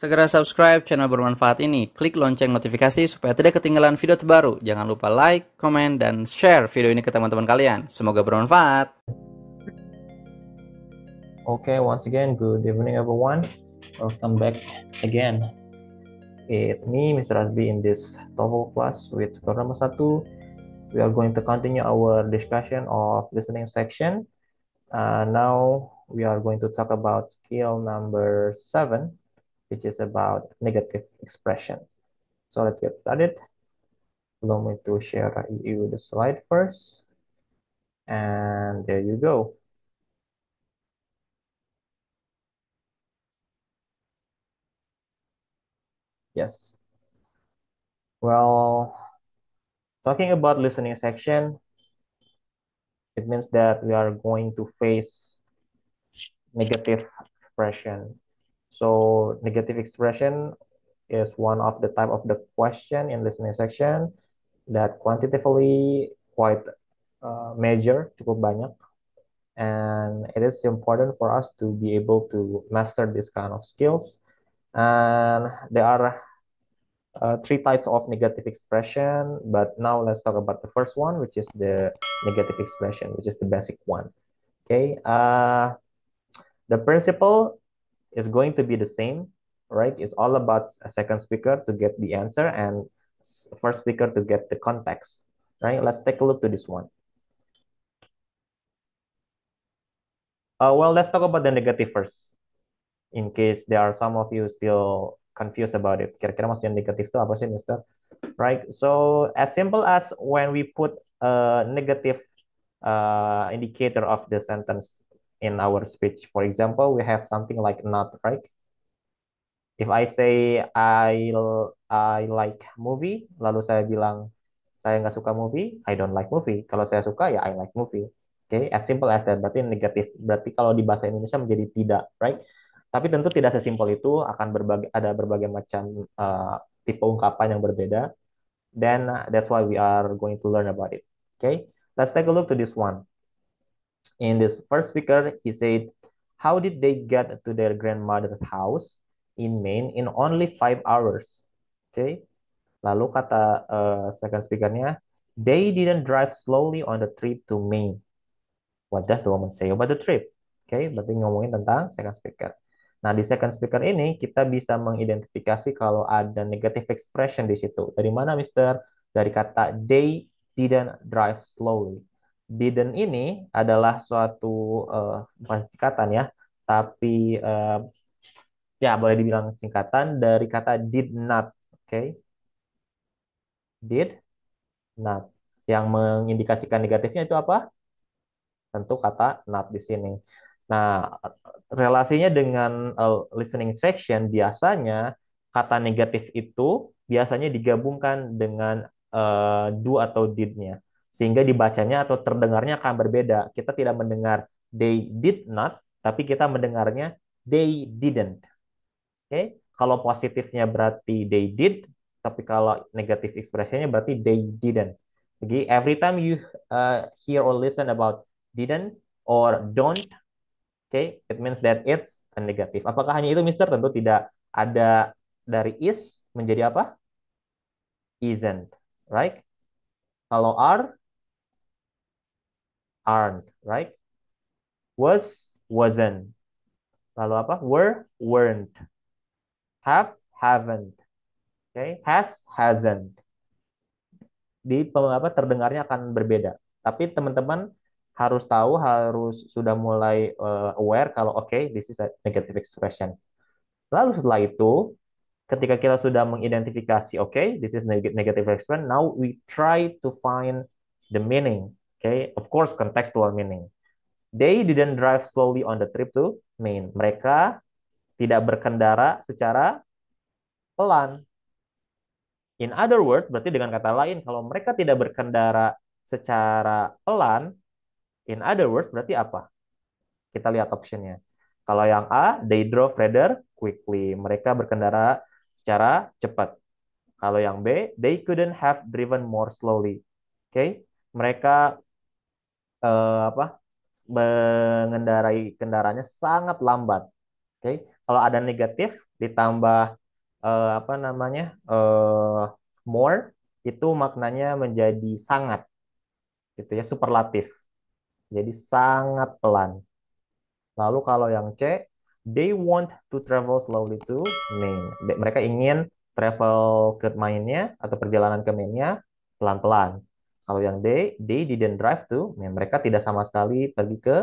Segera subscribe channel bermanfaat ini. Klik lonceng notifikasi supaya tidak ketinggalan video terbaru. Jangan lupa like, comment, dan share video ini ke teman-teman kalian. Semoga bermanfaat. Oke, okay, once again, good evening everyone. Welcome back again. It's me, Mr. Asbi, in this TOEFL class with program 1. We are going to continue our discussion of listening section. Uh, now, we are going to talk about skill number 7. which is about negative expression. So let's get started. Allow me to share you the slide first. And there you go. Yes. Well, talking about listening section, it means that we are going to face negative expression so negative expression is one of the type of the question in listening section that quantitatively quite uh, major, cukup banyak. And it is important for us to be able to master this kind of skills. And there are uh, three types of negative expression, but now let's talk about the first one, which is the negative expression, which is the basic one. Okay, uh, the principle is going to be the same, right? It's all about a second speaker to get the answer and first speaker to get the context, right? Let's take a look to this one. Uh, well, let's talk about the negative first, in case there are some of you still confused about it. Kira-kira maksudnya negative itu apa sih, Mister? Right? So, as simple as when we put a negative uh, indicator of the sentence in our speech. For example, we have something like not, right? If I say I I like movie, lalu saya bilang saya nggak suka movie, I don't like movie. Kalau saya suka ya I like movie. Oke, okay? as simple as that. Berarti negatif. Berarti kalau di bahasa Indonesia menjadi tidak, right? Tapi tentu tidak sesimpel itu. Akan berbagai ada berbagai macam uh, tipe ungkapan yang berbeda. Then uh, that's why we are going to learn about it. Okay, let's take a look to this one. In this first speaker, he said, how did they get to their grandmother's house in Maine in only five hours? Okay. Lalu kata uh, second speakernya, they didn't drive slowly on the trip to Maine. What does the woman say about the trip? Oke, okay, berarti ngomongin tentang second speaker. Nah, di second speaker ini kita bisa mengidentifikasi kalau ada negative expression di situ. Dari mana, Mister? Dari kata they didn't drive slowly didn't ini adalah suatu uh, singkatan ya, tapi uh, ya boleh dibilang singkatan dari kata did not, oke? Okay? Did not. Yang mengindikasikan negatifnya itu apa? Tentu kata not di sini. Nah, relasinya dengan eh, listening section biasanya kata negatif itu biasanya digabungkan dengan uh, do atau did-nya sehingga dibacanya atau terdengarnya akan berbeda. Kita tidak mendengar they did not, tapi kita mendengarnya they didn't. Oke, okay? kalau positifnya berarti they did, tapi kalau negatif ekspresinya berarti they didn't. Jadi every time you uh, hear or listen about didn't or don't, okay, it means that it's a negative. Apakah hanya itu, Mister? Tentu tidak. Ada dari is menjadi apa? Isn't, right? Kalau are aren't, right? Was, wasn't. Lalu apa? Were, weren't. Have, haven't. Okay, has, hasn't. Di apa terdengarnya akan berbeda. Tapi teman-teman harus tahu, harus sudah mulai uh, aware kalau oke, okay, this is a negative expression. Lalu setelah itu, ketika kita sudah mengidentifikasi, oke, okay, this is negative expression, now we try to find the meaning. Okay, of course contextual meaning. They didn't drive slowly on the trip to Maine. Mereka tidak berkendara secara pelan. In other words, berarti dengan kata lain, kalau mereka tidak berkendara secara pelan, in other words berarti apa? Kita lihat optionnya. Kalau yang A, they drove rather quickly. Mereka berkendara secara cepat. Kalau yang B, they couldn't have driven more slowly. Oke, okay? mereka uh, apa mengendarai kendaraannya sangat lambat. Oke, okay? kalau ada negatif ditambah uh, apa namanya uh, more itu maknanya menjadi sangat gitu ya superlatif. Jadi sangat pelan. Lalu kalau yang C, they want to travel slowly to Maine. Mereka ingin travel ke mainnya atau perjalanan ke mainnya pelan-pelan. Kalau yang D, they didn't drive to ya mereka tidak sama sekali pergi ke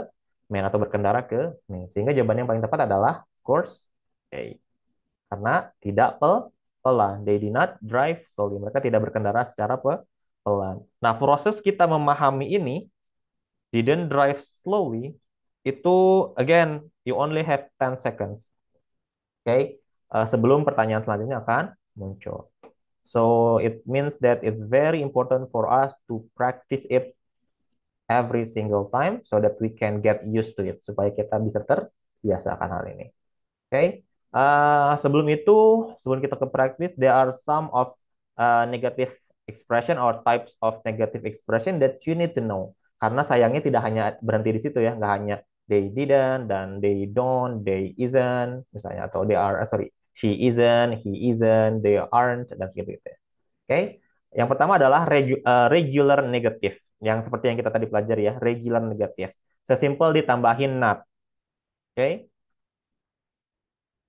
main atau berkendara ke main. Sehingga jawaban yang paling tepat adalah course A. Karena tidak pel pelan. They did not drive slowly. Mereka tidak berkendara secara pe pelan. Nah, proses kita memahami ini didn't drive slowly itu again you only have 10 seconds. Oke, okay? uh, sebelum pertanyaan selanjutnya akan muncul. So it means that it's very important for us to practice it every single time so that we can get used to it supaya kita bisa terbiasa akan hal ini. Oke. Okay? Uh, sebelum itu, sebelum kita ke practice, there are some of uh, negative expression or types of negative expression that you need to know. Karena sayangnya tidak hanya berhenti di situ ya, nggak hanya they didn't dan they don't, they isn't misalnya atau they are sorry she isn't, he isn't, they aren't, dan segitu gitu. Ya. Oke, yang pertama adalah regu, uh, regular negative, yang seperti yang kita tadi pelajari ya, regular negative. Sesimpel ditambahin not. Oke, okay?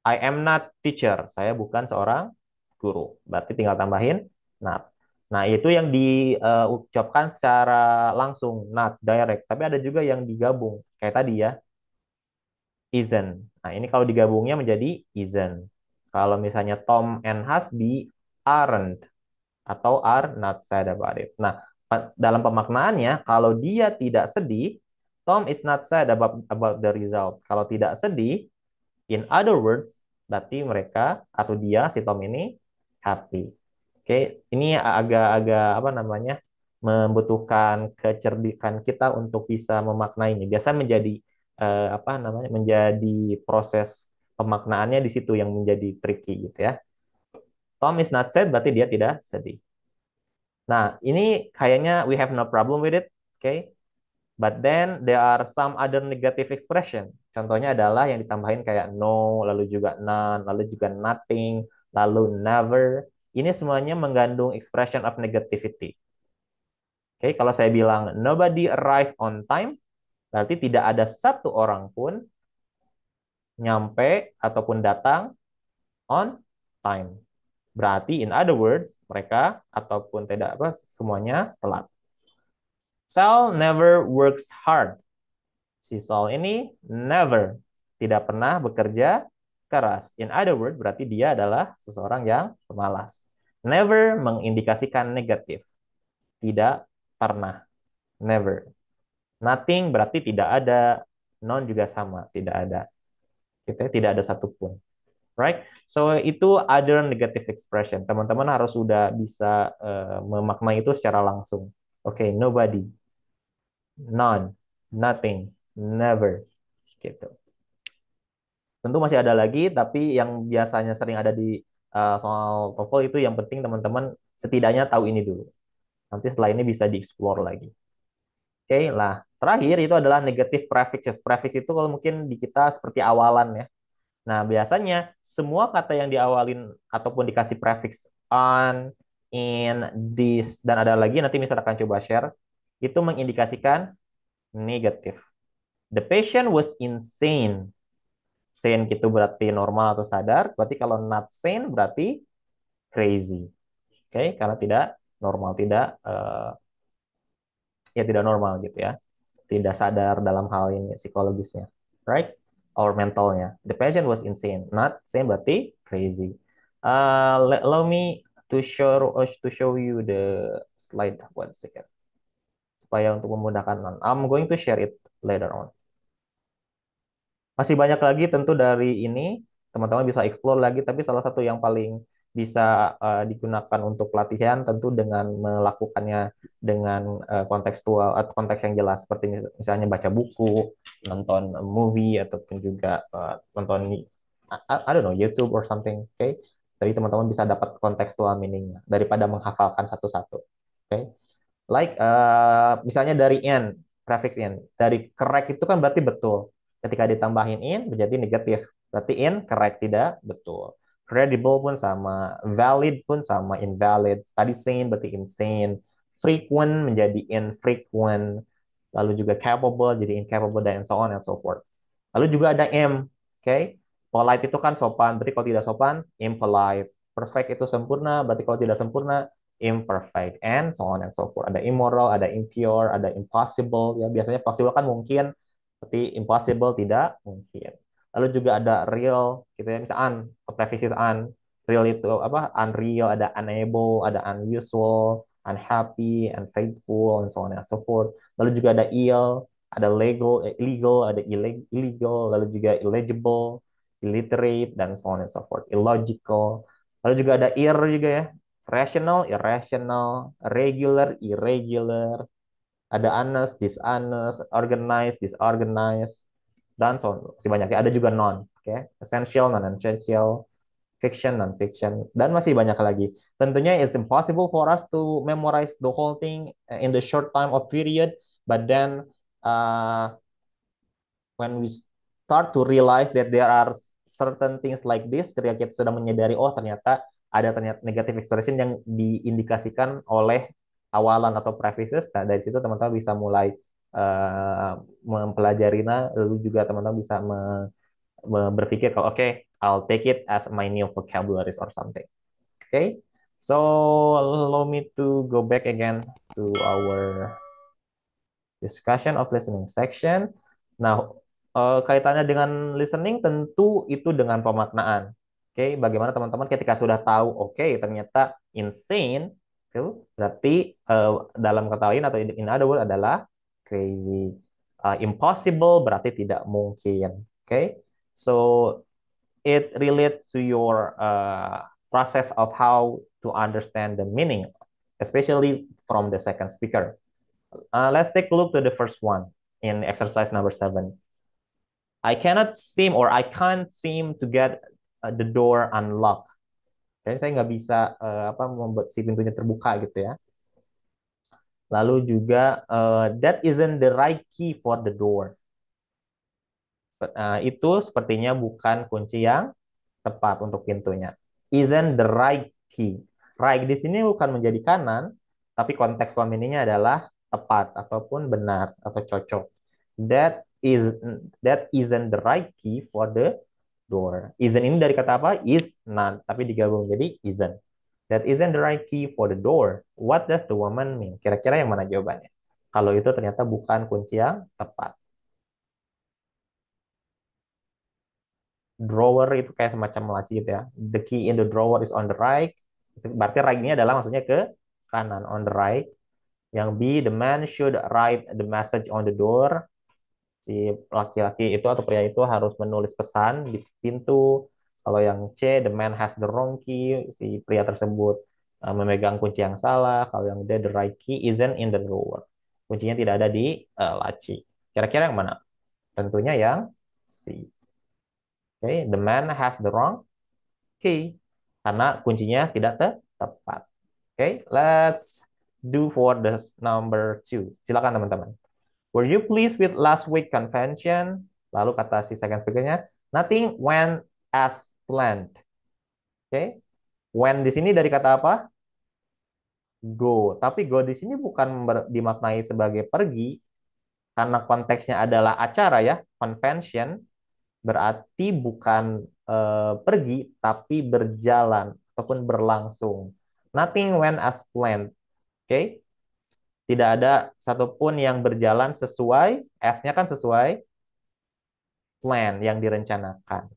I am not teacher, saya bukan seorang guru. Berarti tinggal tambahin not. Nah, itu yang diucapkan uh, secara langsung, not direct. Tapi ada juga yang digabung, kayak tadi ya, isn't. Nah, ini kalau digabungnya menjadi isn't. Kalau misalnya Tom and Hasbi aren't atau are not sad about it. Nah, dalam pemaknaannya, kalau dia tidak sedih, Tom is not sad about, about the result. Kalau tidak sedih, in other words, berarti mereka atau dia, si Tom ini, happy. Oke, okay? ini agak-agak apa namanya, membutuhkan kecerdikan kita untuk bisa memaknainya. Biasa menjadi eh, apa namanya, menjadi proses pemaknaannya di situ yang menjadi tricky gitu ya. Tom is not sad berarti dia tidak sedih. Nah, ini kayaknya we have no problem with it, okay? But then there are some other negative expression. Contohnya adalah yang ditambahin kayak no, lalu juga none, lalu juga nothing, lalu never. Ini semuanya mengandung expression of negativity. Oke, okay, kalau saya bilang nobody arrive on time, berarti tidak ada satu orang pun nyampe ataupun datang on time. Berarti in other words, mereka ataupun tidak apa semuanya telat. Sal never works hard. Si Sal ini never tidak pernah bekerja keras. In other words, berarti dia adalah seseorang yang pemalas. Never mengindikasikan negatif. Tidak pernah. Never. Nothing berarti tidak ada. Non juga sama, tidak ada gitu ya, tidak ada satupun right? So itu other negative expression. Teman-teman harus sudah bisa uh, memaknai itu secara langsung. Oke, okay, nobody, none, nothing, never, gitu. Tentu masih ada lagi, tapi yang biasanya sering ada di uh, soal TOEFL itu yang penting teman-teman setidaknya tahu ini dulu. Nanti setelah ini bisa dieksplor lagi. Oke okay, lah, Terakhir itu adalah negative prefixes. Prefix itu kalau mungkin di kita seperti awalan ya. Nah, biasanya semua kata yang diawalin ataupun dikasih prefix on, in, this, dan ada lagi nanti misalkan coba share, itu mengindikasikan negatif. The patient was insane. Sane itu berarti normal atau sadar. Berarti kalau not sane berarti crazy. Oke, okay? karena tidak normal, tidak uh, ya tidak normal gitu ya tidak sadar dalam hal ini psikologisnya, right? Or mentalnya. The patient was insane, not same berarti crazy. Uh, allow me to show uh, to show you the slide one second supaya untuk memudahkan non. I'm going to share it later on. Masih banyak lagi tentu dari ini teman-teman bisa explore lagi tapi salah satu yang paling bisa uh, digunakan untuk latihan tentu dengan melakukannya dengan uh, kontekstual atau eh, konteks yang jelas seperti mis misalnya baca buku, nonton movie ataupun juga uh, nonton I, I don't know YouTube or something, oke? Okay? Jadi teman-teman bisa dapat kontekstual meaning daripada menghafalkan satu-satu, oke? okay? Like uh, misalnya dari in prefix in dari correct itu kan berarti betul. Ketika ditambahin in menjadi negatif, berarti in correct tidak betul credible pun sama, valid pun sama, invalid. Tadi sane berarti insane, frequent menjadi infrequent, lalu juga capable jadi incapable dan so on and so forth. Lalu juga ada M, oke? Okay? Polite itu kan sopan, berarti kalau tidak sopan impolite. Perfect itu sempurna, berarti kalau tidak sempurna imperfect and so on and so forth. Ada immoral, ada impure, ada impossible. Ya biasanya possible kan mungkin, tapi impossible tidak mungkin lalu juga ada real gitu ya misalnya un prefisis un real itu apa unreal ada unable ada unusual unhappy unfaithful and so on and so forth lalu juga ada ill ada legal eh, illegal ada illegal lalu juga illegible illiterate dan so on and so forth illogical lalu juga ada ir juga ya rational irrational regular irregular ada honest dishonest organized disorganized dan so, masih banyak ya. Ada juga non, oke, okay? essential, non essential, fiction, non fiction, dan masih banyak lagi. Tentunya it's impossible for us to memorize the whole thing in the short time of period, but then uh, when we start to realize that there are certain things like this, ketika kita sudah menyadari, oh ternyata ada ternyata negative expression yang diindikasikan oleh awalan atau prefaces, nah dari situ teman-teman bisa mulai mempelajari eh, mempelajarinya lalu juga teman-teman bisa me, me, berpikir kalau oke okay, I'll take it as my new vocabulary or something okay so allow me to go back again to our discussion of listening section nah uh, kaitannya dengan listening tentu itu dengan pemaknaan oke okay? bagaimana teman-teman ketika sudah tahu oke okay, ternyata insane itu berarti uh, dalam kata lain atau in other word adalah crazy. Uh, impossible berarti tidak mungkin. Oke, okay? so it relates to your uh, process of how to understand the meaning, especially from the second speaker. Uh, let's take a look to the first one in exercise number seven. I cannot seem or I can't seem to get uh, the door unlocked. Jadi saya nggak bisa uh, apa membuat si pintunya terbuka gitu ya. Lalu juga uh, that isn't the right key for the door. Uh, itu sepertinya bukan kunci yang tepat untuk pintunya. Isn't the right key. Right di sini bukan menjadi kanan, tapi konteks selama adalah tepat ataupun benar atau cocok. That is that isn't the right key for the door. Isn't ini dari kata apa? Is not, tapi digabung jadi isn't. That isn't the right key for the door. What does the woman mean? Kira-kira yang mana jawabannya? Kalau itu ternyata bukan kunci yang tepat. Drawer itu kayak semacam laci gitu ya. The key in the drawer is on the right. Berarti right ini adalah maksudnya ke kanan, on the right. Yang B, the man should write the message on the door. Si laki-laki itu atau pria itu harus menulis pesan di pintu kalau yang C, the man has the wrong key, si pria tersebut eh, memegang kunci yang salah. Kalau yang D, the right key isn't in the drawer. Kuncinya tidak ada di uh, laci. Kira-kira yang mana? Tentunya yang C. okay, the man has the wrong key karena kuncinya tidak te tepat. Oke, okay, let's do for the number two. Silakan teman-teman. Were you pleased with last week convention? Lalu kata si second speaker-nya, nothing went as plant. Oke. Okay? When di sini dari kata apa? Go. Tapi go di sini bukan dimaknai sebagai pergi karena konteksnya adalah acara ya, convention berarti bukan uh, pergi tapi berjalan ataupun berlangsung. Nothing went as planned. Oke. Okay? Tidak ada satupun yang berjalan sesuai S-nya kan sesuai plan yang direncanakan.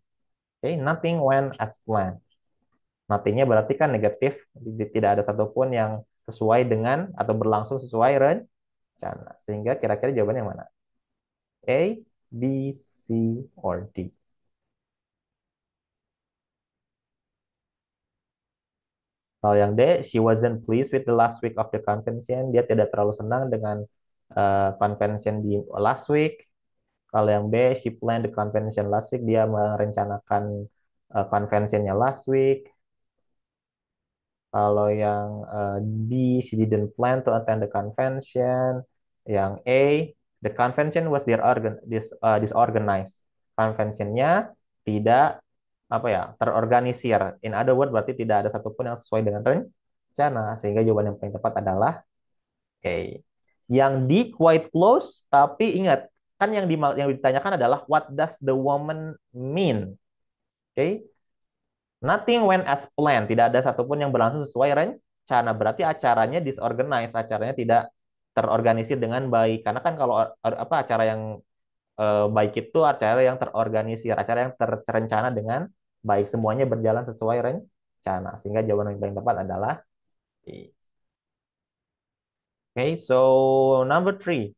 Okay, nothing went as planned. Nothingnya berarti kan negatif, tidak ada satupun yang sesuai dengan atau berlangsung sesuai rencana. Sehingga kira-kira jawaban yang mana? A, B, C, or D. Kalau yang D, she wasn't pleased with the last week of the convention. Dia tidak terlalu senang dengan uh, convention di last week. Kalau yang B, she planned the convention last week. Dia merencanakan uh, conventionnya last week. Kalau yang uh, D, she didn't plan to attend the convention. Yang A, the convention was uh, disorganized. Conventionnya tidak apa ya terorganisir. In other word, berarti tidak ada satupun yang sesuai dengan rencana. Sehingga jawaban yang paling tepat adalah A. Yang D quite close, tapi ingat kan yang di, yang ditanyakan adalah what does the woman mean? Oke. Okay? Nothing went as planned, tidak ada satupun yang berlangsung sesuai rencana. Berarti acaranya disorganized, acaranya tidak terorganisir dengan baik. Karena kan kalau er, apa acara yang uh, baik itu acara yang terorganisir, acara yang terencana dengan baik, semuanya berjalan sesuai rencana. Sehingga jawaban yang paling tepat adalah e. Okay, so number three.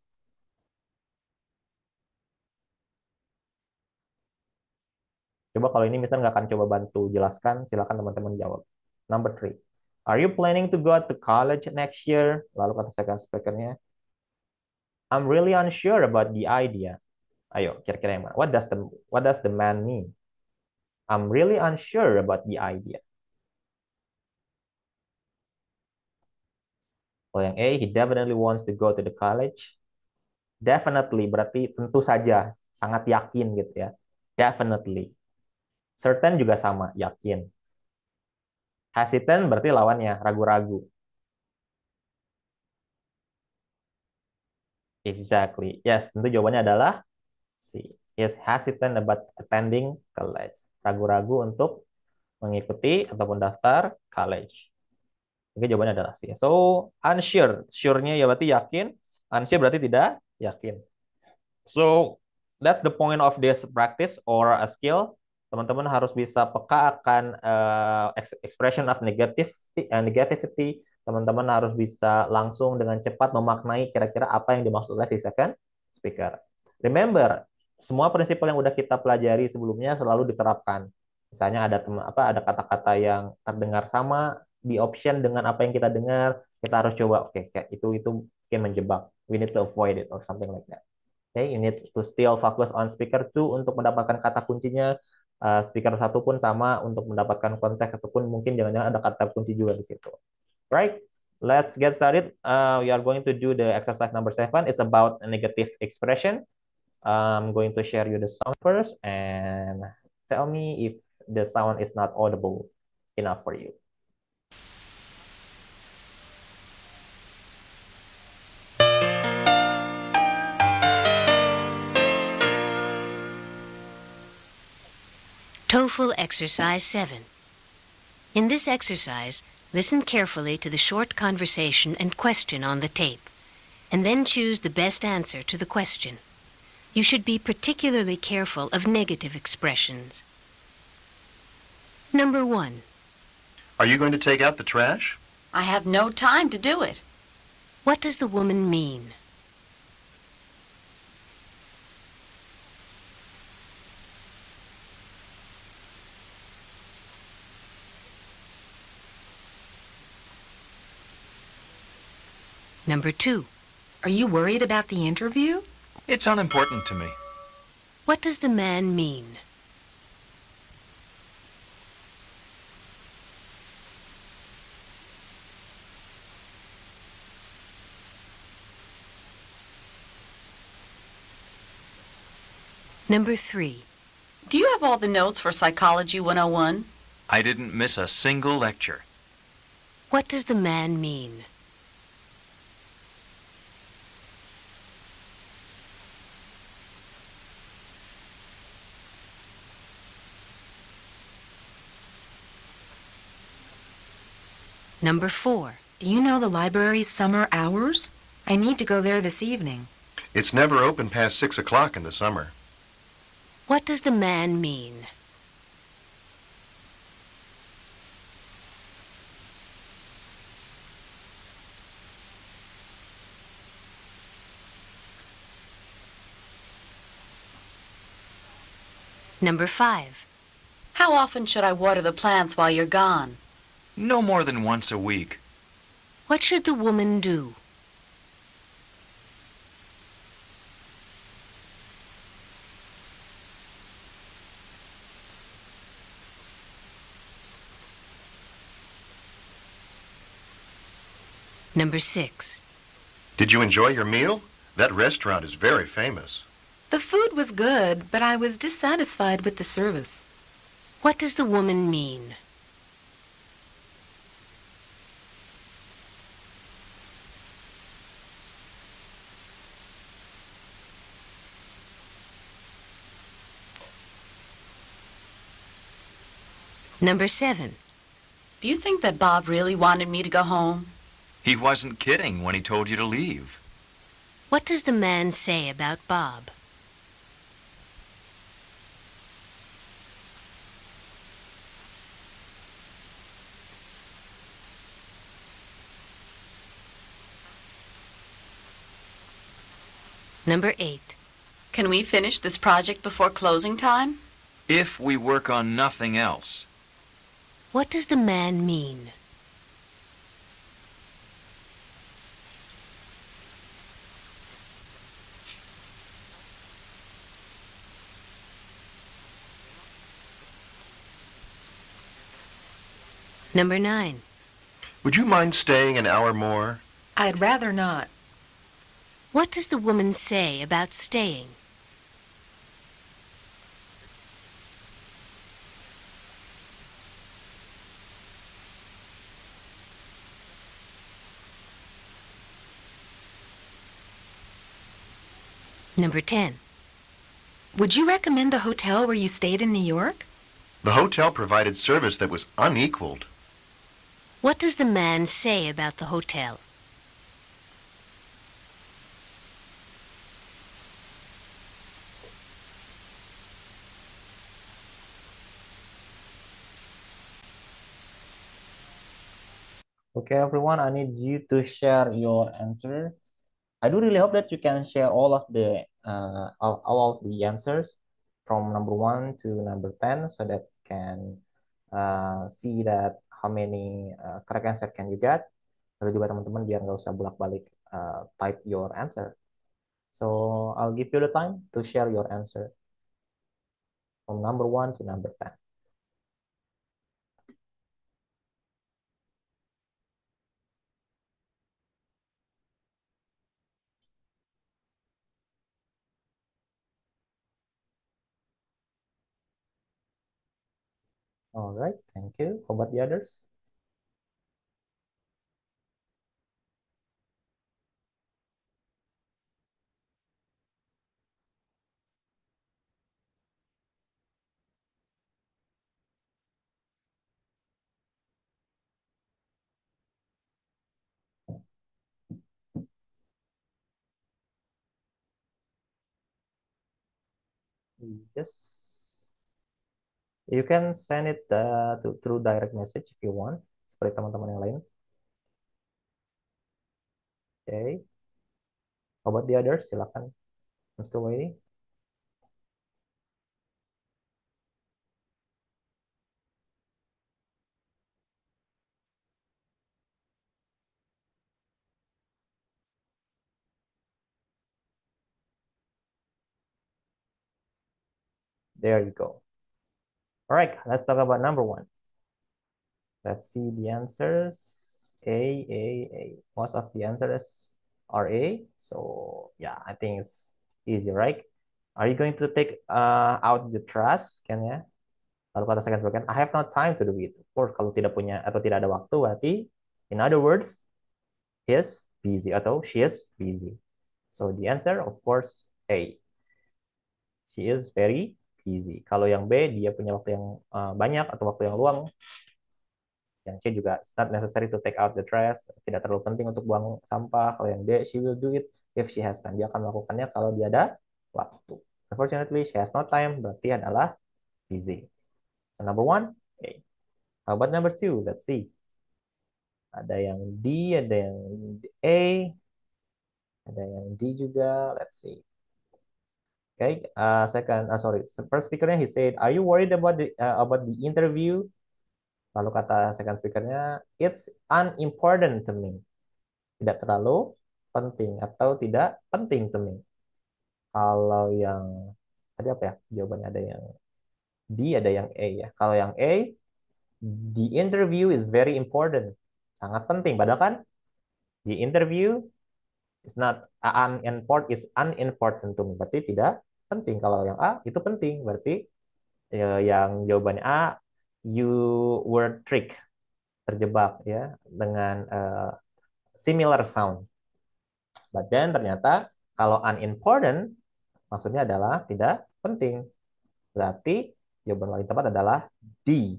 Coba kalau ini misalnya nggak akan coba bantu jelaskan, silakan teman-teman jawab. Number three, are you planning to go to college next year? Lalu kata second speakernya, I'm really unsure about the idea. Ayo, kira-kira yang mana? What does the What does the man mean? I'm really unsure about the idea. Oh yang A, he definitely wants to go to the college. Definitely berarti tentu saja, sangat yakin gitu ya. Definitely. Certain juga sama, yakin. Hesitant berarti lawannya, ragu-ragu. Exactly. Yes, tentu jawabannya adalah C. Yes, hesitant about attending college. Ragu-ragu untuk mengikuti ataupun daftar college. Oke, jawabannya adalah C. So, unsure. Sure-nya ya berarti yakin. Unsure berarti tidak yakin. So, that's the point of this practice or a skill teman-teman harus bisa peka akan uh, expression of negativity, uh, eh, negativity. Teman-teman harus bisa langsung dengan cepat memaknai kira-kira apa yang dimaksud oleh si second speaker. Remember, semua prinsip yang udah kita pelajari sebelumnya selalu diterapkan. Misalnya ada teman, apa ada kata-kata yang terdengar sama di option dengan apa yang kita dengar, kita harus coba oke okay, kayak itu itu mungkin menjebak. We need to avoid it or something like that. Okay, you need to still focus on speaker 2 untuk mendapatkan kata kuncinya uh, stiker satu pun sama untuk mendapatkan konteks ataupun mungkin jangan-jangan ada kata kunci juga di situ. Right? Let's get started. Uh, we are going to do the exercise number seven. It's about a negative expression. I'm going to share you the song first and tell me if the sound is not audible enough for you. TOEFL Exercise 7. In this exercise, listen carefully to the short conversation and question on the tape, and then choose the best answer to the question. You should be particularly careful of negative expressions. Number 1. Are you going to take out the trash? I have no time to do it. What does the woman mean? Number two, are you worried about the interview? It's unimportant to me. What does the man mean? Number three. Do you have all the notes for Psychology 101? I didn't miss a single lecture. What does the man mean? Number four, do you know the library's summer hours? I need to go there this evening. It's never open past six o'clock in the summer. What does the man mean? Number five. How often should I water the plants while you're gone? no more than once a week. What should the woman do? Number six. Did you enjoy your meal? That restaurant is very famous. The food was good, but I was dissatisfied with the service. What does the woman mean? Number seven. Do you think that Bob really wanted me to go home? He wasn't kidding when he told you to leave. What does the man say about Bob? Number eight. Can we finish this project before closing time? If we work on nothing else. What does the man mean? Number nine. Would you mind staying an hour more? I'd rather not. What does the woman say about staying? Number 10. Would you recommend the hotel where you stayed in New York? The hotel provided service that was unequaled. What does the man say about the hotel? Okay, everyone, I need you to share your answer. I do really hope that you can share all of the uh, all, all of the answers from number one to number 10 so that can uh, see that how many uh, correct answer can you get lalu juga teman-teman biar nggak usah bolak-balik uh, type your answer so I'll give you the time to share your answer from number one to number 10 right, thank you. How about the others? Yes. You can send it uh, to, through direct message if you want, seperti teman-teman yang lain. Okay. How about the others? Silakan. I'm still waiting. There you go. All right, let's talk about number one. Let's see the answers. A, A, A. Most of the answers are A. So yeah, I think it's easy, right? Are you going to take uh, out the trash? Can ya? Lalu kata second bagian, I have no time to do it. Of course, kalau tidak punya atau tidak ada waktu, berarti in other words, he is busy atau she is busy. So the answer, of course, A. She is very easy. Kalau yang B dia punya waktu yang uh, banyak atau waktu yang luang. Yang C juga it's not necessary to take out the trash, tidak terlalu penting untuk buang sampah. Kalau yang D she will do it if she has time. Dia akan melakukannya kalau dia ada waktu. Unfortunately, she has no time berarti adalah busy. So number one, A. How about number two? Let's see. Ada yang D, ada yang A, ada yang D juga. Let's see. Okay. Uh, second, uh, sorry. First speakernya he said, "Are you worried about the uh, about the interview?" Lalu kata second speakernya, "It's unimportant to me." Tidak terlalu penting atau tidak penting to me. Kalau yang tadi apa ya? Jawabannya ada yang D, ada yang A ya. Kalau yang A, the interview is very important. Sangat penting. Padahal kan the interview It's not unimportant. is unimportant to me. Berarti tidak penting. Kalau yang A itu penting. Berarti ya, yang jawabannya A you were trick terjebak ya dengan uh, similar sound. But then ternyata kalau unimportant maksudnya adalah tidak penting. Berarti jawaban paling tepat adalah D.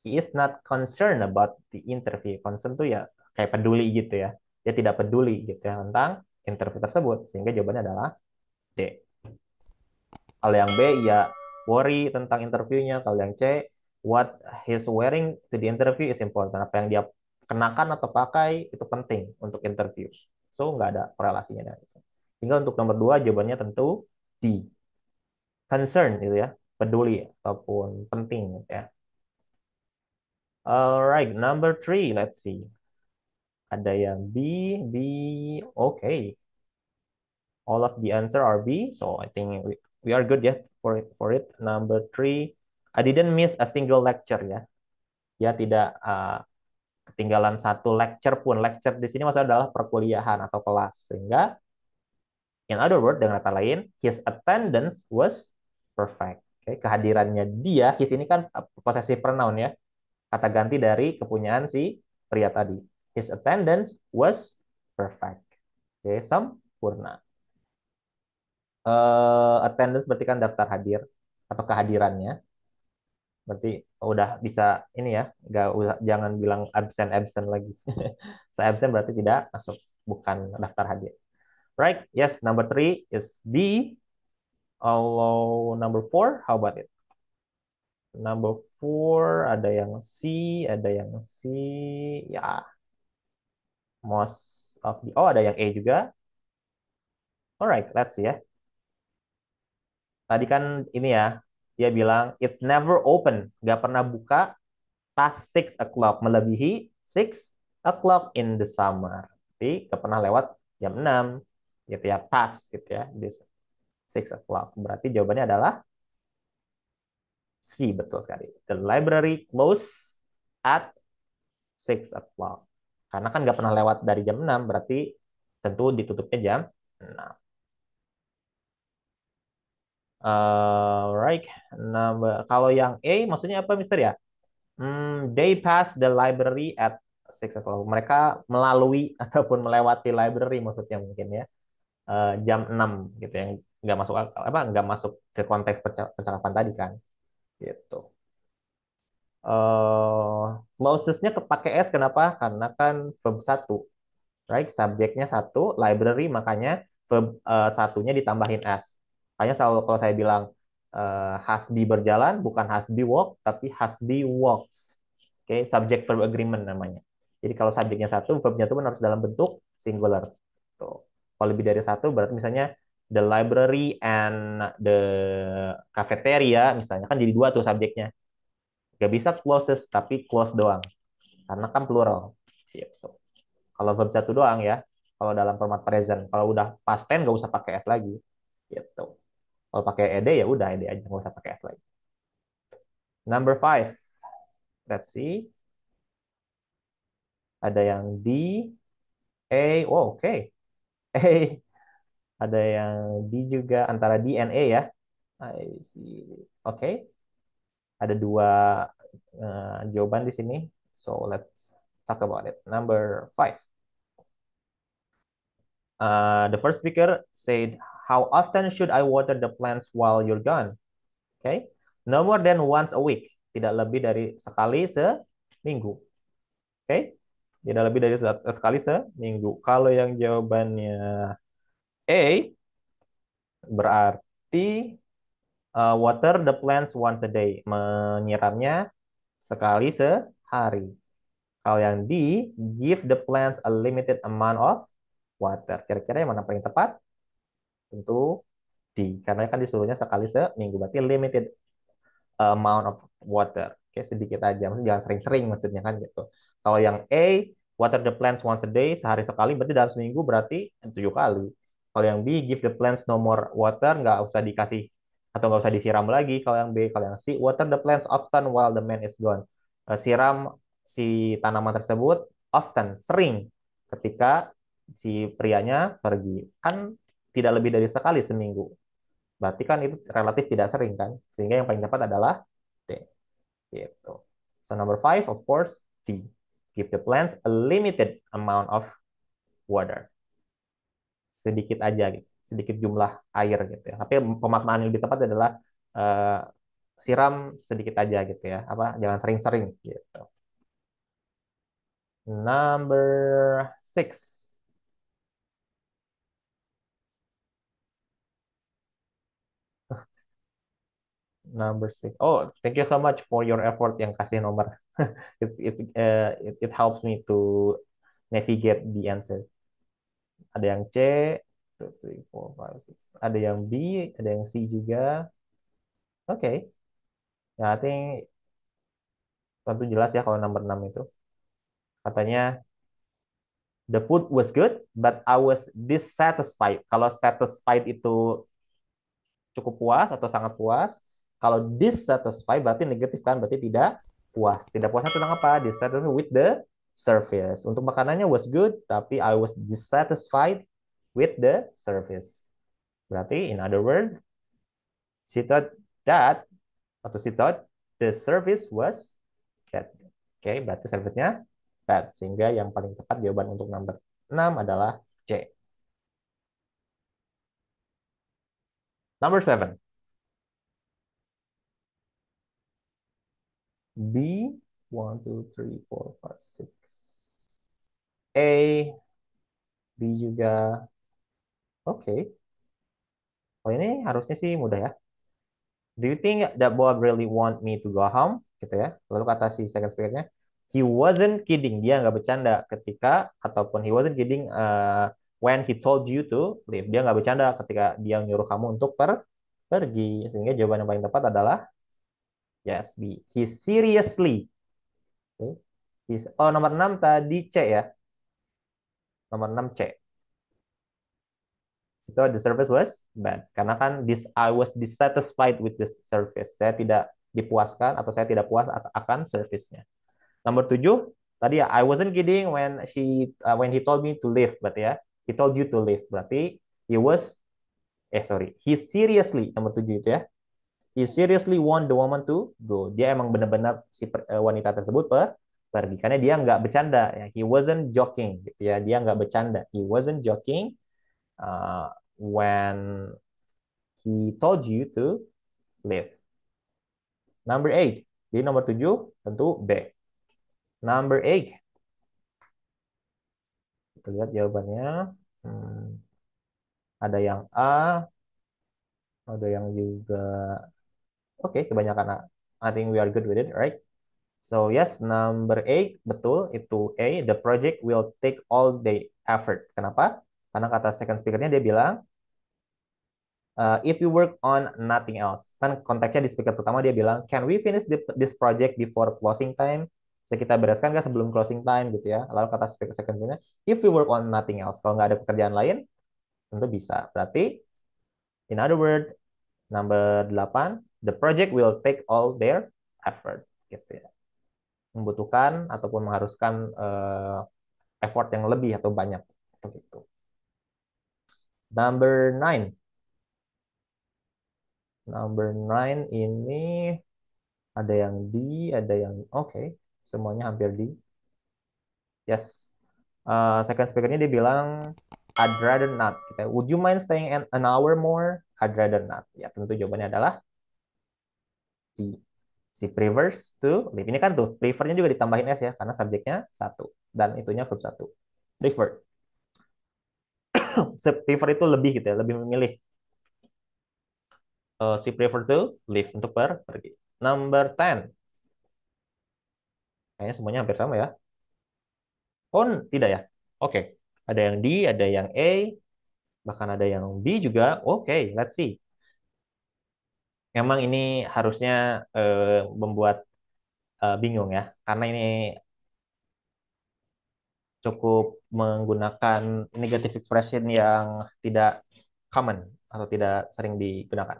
He is not concerned about the interview. Concern tuh ya kayak peduli gitu ya dia tidak peduli gitu ya tentang interview tersebut sehingga jawabannya adalah D. Kalau yang B ya worry tentang interviewnya, kalau yang C what he's wearing to the interview is important. Apa yang dia kenakan atau pakai itu penting untuk interview. So nggak ada korelasinya dengan itu. Sehingga untuk nomor dua jawabannya tentu D. Concern gitu ya, peduli ataupun penting gitu ya. Alright, number three, let's see. Ada yang B, B, okay. All of the answer are B, so I think we, we are good ya for it, for it. Number three, I didn't miss a single lecture ya. Ya tidak uh, ketinggalan satu lecture pun. Lecture di sini maksudnya adalah perkuliahan atau kelas. Sehingga, in other word dengan kata lain, his attendance was perfect. Okay, kehadirannya dia, his ini kan ah, posesif pronoun ya. Kata ganti dari kepunyaan si pria tadi. His attendance was perfect. Oke, okay, sempurna. Uh, eh, attendance berarti kan daftar hadir atau kehadirannya. Berarti udah bisa ini ya, gak usah, jangan bilang absent-absent lagi. Saya so, absent berarti tidak masuk, bukan daftar hadir. Right? Yes, number three is B. Kalau number four, how about it? Number four ada yang C, ada yang C, ya. Yeah most of the oh ada yang A juga. Alright, let's see ya. Tadi kan ini ya, dia bilang it's never open, nggak pernah buka past six o'clock, melebihi six o'clock in the summer. Jadi nggak pernah lewat jam 6 gitu ya, past gitu ya, this six o'clock. Berarti jawabannya adalah C betul sekali. The library close at six o'clock. Karena kan nggak pernah lewat dari jam 6, berarti tentu ditutupnya jam 6. Uh, right. Number, kalau yang A maksudnya apa Mister ya? Hmm, they pass the library at six o'clock. Mereka melalui ataupun melewati library maksudnya mungkin ya. Uh, jam 6 gitu yang nggak masuk apa nggak masuk ke konteks percakapan tadi kan. Gitu uh, Mosesnya kepake S kenapa? Karena kan verb satu, right? Subjeknya satu, library makanya verb uh, satunya ditambahin S. Makanya selalu kalau saya bilang uh, be berjalan bukan has be walk tapi has be walks. Oke, okay? subject verb agreement namanya. Jadi kalau subjeknya satu, verbnya itu harus dalam bentuk singular. Tuh. Kalau lebih dari satu berarti misalnya the library and the cafeteria misalnya kan jadi dua tuh subjeknya Gak bisa closes tapi close doang. Karena kan plural. Gitu. Kalau verb satu doang ya, kalau dalam format present. Kalau udah past tense nggak usah pakai s lagi. Gitu. Kalau pakai ed ya udah ed aja gak usah pakai s lagi. Number five. Let's see. Ada yang D, A, oh oke. Okay. A, ada yang D juga antara D and A ya. I see. Oke. Okay ada dua uh, jawaban di sini. So let's talk about it. Number five. Uh, the first speaker said, "How often should I water the plants while you're gone?" Okay, no more than once a week. Tidak lebih dari sekali seminggu. Okay, tidak lebih dari sekali seminggu. Kalau yang jawabannya A, berarti uh, water the plants once a day, menyiramnya sekali sehari. Kalau yang D, give the plants a limited amount of water. Kira-kira yang mana paling tepat? Tentu D, karena kan disuruhnya sekali seminggu, berarti limited amount of water. Oke, sedikit aja, maksudnya jangan sering-sering maksudnya kan gitu. Kalau yang A, water the plants once a day, sehari sekali, berarti dalam seminggu berarti tujuh kali. Kalau yang B, give the plants no more water, nggak usah dikasih atau nggak usah disiram lagi kalau yang B kalau yang C water the plants often while the man is gone uh, siram si tanaman tersebut often sering ketika si prianya pergi kan tidak lebih dari sekali seminggu berarti kan itu relatif tidak sering kan sehingga yang paling tepat adalah D gitu so number five of course C give the plants a limited amount of water sedikit aja guys. Gitu, sedikit jumlah air gitu ya. Tapi pemaknaan yang lebih tepat adalah uh, siram sedikit aja gitu ya. Apa jangan sering-sering gitu. Number six. Number six. Oh, thank you so much for your effort yang kasih nomor. it it uh, it, it helps me to navigate the answer ada yang C, 2, 3, 4, 5, 6. Ada yang B, ada yang C juga. Oke. Okay. Ya, I think tentu jelas ya kalau nomor 6 itu. Katanya, the food was good, but I was dissatisfied. Kalau satisfied itu cukup puas atau sangat puas. Kalau dissatisfied berarti negatif kan, berarti tidak puas. Tidak puasnya tentang apa? Dissatisfied with the service. Untuk makanannya was good, tapi I was dissatisfied with the service. Berarti in other words, she thought that atau she thought the service was bad. Oke, okay, berarti servicenya bad. Sehingga yang paling tepat jawaban untuk number 6 adalah C. Number 7. B 1 2 3 4 5 6 A, B juga. Oke. Okay. Oh ini harusnya sih mudah ya. Do you think that Bob really want me to go home? Gitu ya. Lalu kata si second speakernya, he wasn't kidding. Dia nggak bercanda ketika ataupun he wasn't kidding uh, when he told you to leave. Dia nggak bercanda ketika dia nyuruh kamu untuk per pergi. Sehingga jawaban yang paling tepat adalah yes, B. He seriously. Okay. He's, oh nomor 6 tadi C ya nomor 6 C. Itu the service was bad. Karena kan this I was dissatisfied with this service. Saya tidak dipuaskan atau saya tidak puas akan servicenya. Nomor 7 tadi ya I wasn't kidding when she uh, when he told me to leave, berarti ya. He told you to leave. Berarti he was eh sorry, he seriously nomor 7 itu ya. He seriously want the woman to go. Dia emang benar-benar si eh, wanita tersebut per, pergi karena dia nggak bercanda ya he wasn't joking gitu ya dia nggak bercanda he wasn't joking uh, when he told you to live number eight jadi nomor tujuh tentu B number eight kita lihat jawabannya hmm. ada yang A ada yang juga oke okay, kebanyakan A I think we are good with it right So yes, number eight betul itu A. The project will take all day effort. Kenapa? Karena kata second speakernya dia bilang uh, if you work on nothing else. Kan konteksnya di speaker pertama dia bilang, can we finish this project before closing time? Bisa kita bereskan nggak sebelum closing time gitu ya? Lalu kata speaker second secondnya, if you work on nothing else. Kalau nggak ada pekerjaan lain, tentu bisa. Berarti, in other word, number 8, the project will take all their effort. Gitu ya membutuhkan ataupun mengharuskan uh, effort yang lebih atau banyak untuk itu. Number nine. Number nine ini ada yang di, ada yang oke, okay. semuanya hampir di. Yes. Uh, second speakernya dia bilang I'd rather not. Kita, Would you mind staying an, an hour more? I'd rather not. Ya, tentu jawabannya adalah di si prefers to live. Ini kan tuh, prefernya juga ditambahin S ya, karena subjeknya satu. Dan itunya verb satu. Prefer. si prefer itu lebih gitu ya, lebih memilih. Uh, si prefer to live, untuk per, pergi. Number 10. Kayaknya semuanya hampir sama ya. Pun oh, tidak ya? Oke. Okay. Ada yang D, ada yang A, bahkan ada yang B juga. Oke, okay, let's see memang ini harusnya eh, membuat eh, bingung ya, karena ini cukup menggunakan negative expression yang tidak common atau tidak sering digunakan.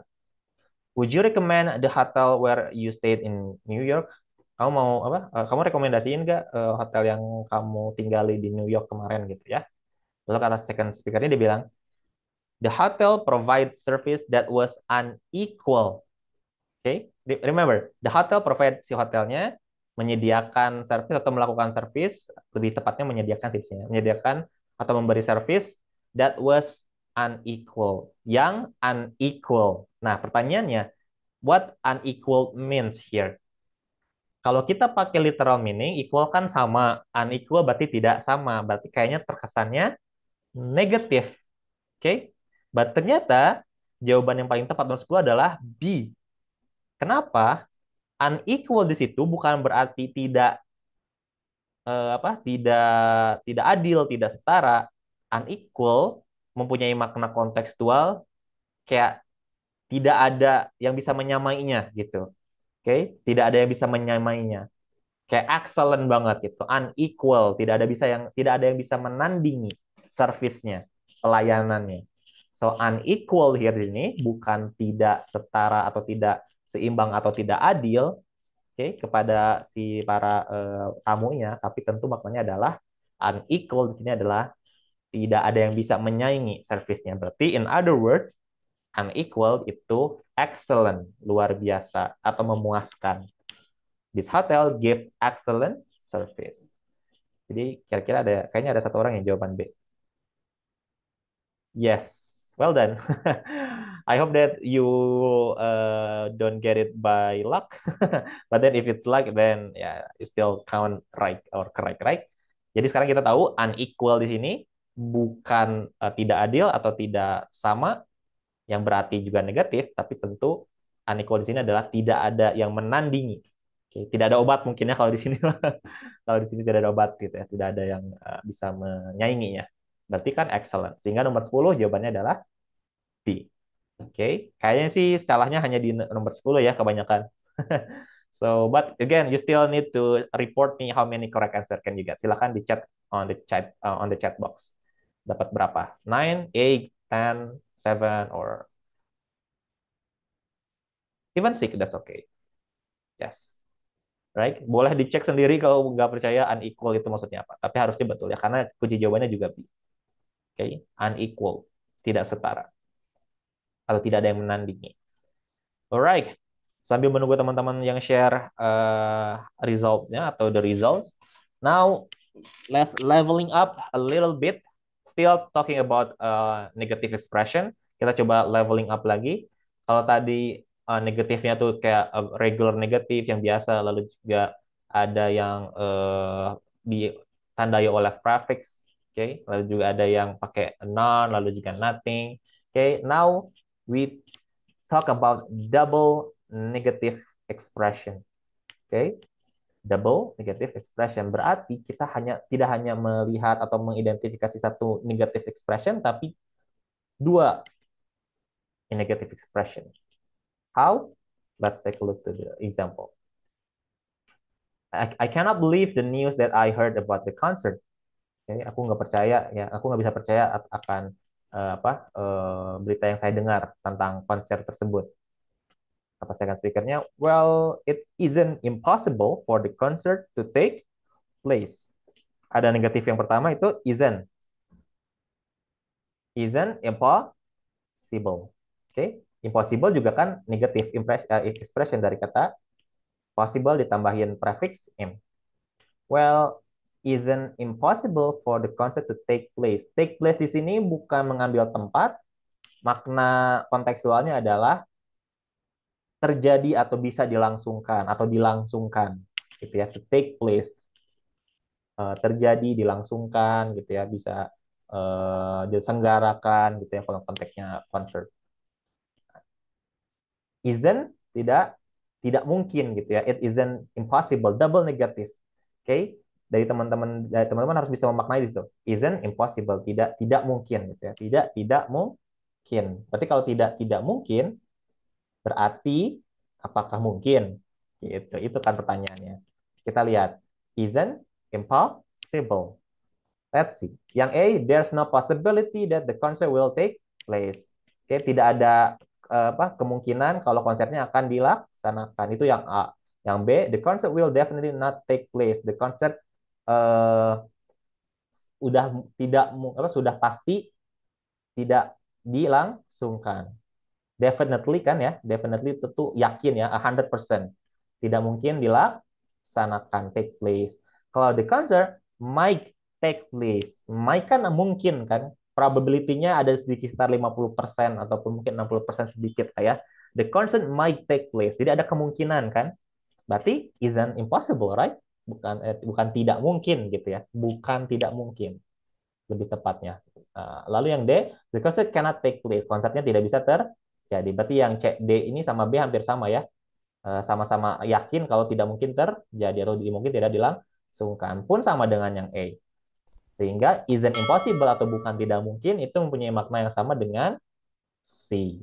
Would you recommend the hotel where you stayed in New York? Kamu mau apa? Eh, kamu rekomendasiin nggak hotel yang kamu tinggali di New York kemarin gitu ya? Lalu kata second speakernya dia bilang, the hotel provides service that was unequal Oke, okay? remember the hotel provide si hotelnya menyediakan service atau melakukan service, lebih tepatnya menyediakan sih, menyediakan atau memberi service that was unequal, yang unequal. Nah, pertanyaannya, what unequal means here? Kalau kita pakai literal meaning, equal kan sama, unequal berarti tidak sama, berarti kayaknya terkesannya negatif. Oke? Okay? But ternyata jawaban yang paling tepat menurut gue adalah B, Kenapa? Unequal di situ bukan berarti tidak uh, apa? Tidak tidak adil, tidak setara. Unequal mempunyai makna kontekstual kayak tidak ada yang bisa menyamainya gitu. Oke, okay? tidak ada yang bisa menyamainya. Kayak excellent banget gitu, unequal, tidak ada bisa yang tidak ada yang bisa menandingi servisnya, pelayanannya. So unequal here ini bukan tidak setara atau tidak seimbang atau tidak adil okay, kepada si para uh, tamunya, tapi tentu maknanya adalah unequal di sini adalah tidak ada yang bisa menyaingi servisnya. Berarti in other words, unequal itu excellent, luar biasa atau memuaskan. This hotel give excellent service. Jadi kira-kira ada kayaknya ada satu orang yang jawaban B. Yes, well done. I hope that you uh, don't get it by luck. But then if it's luck, then yeah, it still count right or correct, right? Jadi sekarang kita tahu unequal di sini bukan uh, tidak adil atau tidak sama, yang berarti juga negatif, tapi tentu unequal di sini adalah tidak ada yang menandingi. okay. tidak ada obat mungkinnya kalau di sini kalau di sini tidak ada obat gitu ya, tidak ada yang uh, bisa menyainginya. Berarti kan excellent. Sehingga nomor 10 jawabannya adalah D. Okay, kayaknya sih salahnya hanya di nomor 10 ya kebanyakan. so, but again, you still need to report me how many correct answer can you get. Silahkan di chat on the chat uh, on the chat box. Dapat berapa? 9, 8, 10, 7 or even 6 that's okay. Yes. Right? Boleh dicek sendiri kalau nggak percaya unequal itu maksudnya apa. Tapi harusnya betul ya karena kunci jawabannya juga B. Oke, okay? unequal, tidak setara kalau tidak ada yang menandingi. Alright, sambil menunggu teman-teman yang share uh, resultsnya atau the results. Now let's leveling up a little bit. Still talking about uh, negative expression. Kita coba leveling up lagi. Kalau tadi uh, negatifnya tuh kayak uh, regular negatif yang biasa, lalu juga ada yang uh, ditandai oleh prefix, oke. Okay? Lalu juga ada yang pakai non, lalu juga nothing. Oke, okay? now we talk about double negative expression. Oke, okay? double negative expression berarti kita hanya tidak hanya melihat atau mengidentifikasi satu negative expression, tapi dua negative expression. How? Let's take a look to the example. I, I cannot believe the news that I heard about the concert. Okay, aku nggak percaya ya, aku nggak bisa percaya akan uh, apa uh, berita yang saya dengar tentang konser tersebut. Apa saya speakernya? Well, it isn't impossible for the concert to take place. Ada negatif yang pertama itu isn't. Isn't impossible. Oke, okay? impossible juga kan negatif eh, expression dari kata possible ditambahin prefix im. Well, isn't impossible for the concert to take place. Take place di sini bukan mengambil tempat, makna kontekstualnya adalah terjadi atau bisa dilangsungkan atau dilangsungkan gitu ya to take place uh, terjadi dilangsungkan gitu ya bisa uh, diselenggarakan gitu ya kalau konteksnya concert isn't tidak tidak mungkin gitu ya it isn't impossible double negative oke okay? dari teman-teman dari teman-teman harus bisa memaknai itu. Isn't impossible, tidak tidak mungkin gitu ya. Tidak tidak mungkin. Berarti kalau tidak tidak mungkin berarti apakah mungkin? Gitu. Itu kan pertanyaannya. Kita lihat. Isn't impossible. Let's see. Yang A, there's no possibility that the concert will take place. Oke, okay, tidak ada eh, apa kemungkinan kalau konsernya akan dilaksanakan. Itu yang A. Yang B, the concert will definitely not take place. The concert uh, udah tidak apa sudah pasti tidak dilangsungkan. Definitely kan ya, definitely tentu yakin ya, 100%. Tidak mungkin dilaksanakan take place. Kalau the concert might take place. Might kan mungkin kan, probability-nya ada sedikit sekitar 50% ataupun mungkin 60% sedikit lah ya. The concert might take place. Jadi ada kemungkinan kan. Berarti isn't impossible, right? bukan eh, bukan tidak mungkin gitu ya bukan tidak mungkin lebih tepatnya uh, lalu yang D the concert cannot take place konsepnya tidak bisa terjadi berarti yang C D ini sama B hampir sama ya sama eh, sama-sama yakin kalau tidak mungkin terjadi atau mungkin tidak dilangsungkan pun sama dengan yang E sehingga isn't impossible atau bukan tidak mungkin itu mempunyai makna yang sama dengan C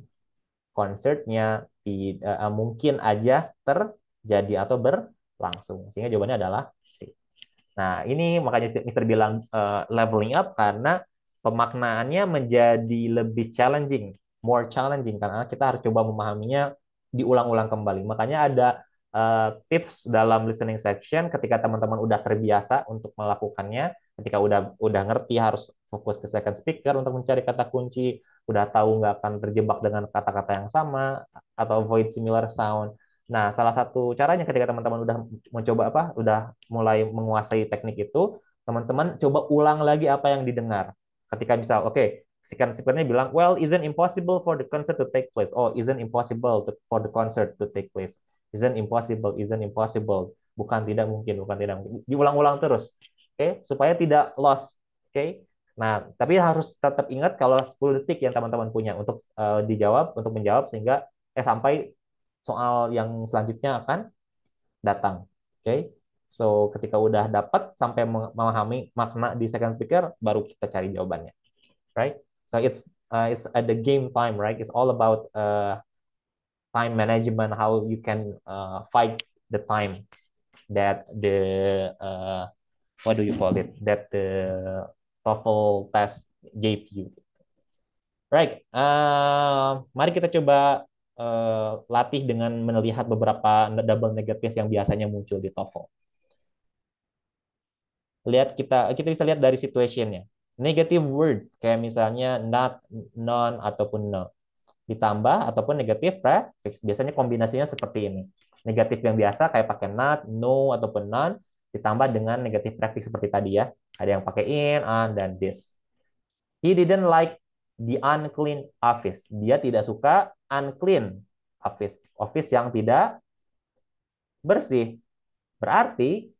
konsepnya tidak uh, eh, mungkin aja terjadi atau ber langsung. Sehingga jawabannya adalah C. Nah, ini makanya Mister bilang uh, leveling up karena pemaknaannya menjadi lebih challenging, more challenging karena kita harus coba memahaminya diulang-ulang kembali. Makanya ada uh, tips dalam listening section ketika teman-teman udah terbiasa untuk melakukannya, ketika udah udah ngerti harus fokus ke second speaker untuk mencari kata kunci, udah tahu nggak akan terjebak dengan kata-kata yang sama atau avoid similar sound Nah, salah satu caranya ketika teman-teman udah mencoba apa, udah mulai menguasai teknik itu, teman-teman coba ulang lagi apa yang didengar. Ketika misal, oke, okay, si sekiannya bilang, well, isn't impossible for the concert to take place. Oh, isn't impossible to, for the concert to take place. Isn't impossible, isn't impossible. Bukan tidak mungkin, bukan tidak Diulang-ulang terus, oke, okay? supaya tidak lost, oke. Okay? Nah, tapi harus tetap ingat kalau 10 detik yang teman-teman punya untuk uh, dijawab, untuk menjawab sehingga eh sampai soal yang selanjutnya akan datang. Oke. Okay? So, ketika udah dapat sampai memahami makna di second speaker, baru kita cari jawabannya. Right? So, it's uh, it's at the game time, right? It's all about uh, time management, how you can uh, fight the time that the uh, what do you call it? That the TOEFL test gave you. Right. Uh, mari kita coba uh, latih dengan melihat beberapa double negatif yang biasanya muncul di TOEFL. Lihat kita kita bisa lihat dari situasinya. Negative word kayak misalnya not, non ataupun no ditambah ataupun negatif prefix biasanya kombinasinya seperti ini. Negatif yang biasa kayak pakai not, no ataupun non ditambah dengan negatif prefix seperti tadi ya. Ada yang pakai in, on dan this. He didn't like the unclean office. Dia tidak suka unclean, office office yang tidak bersih. Berarti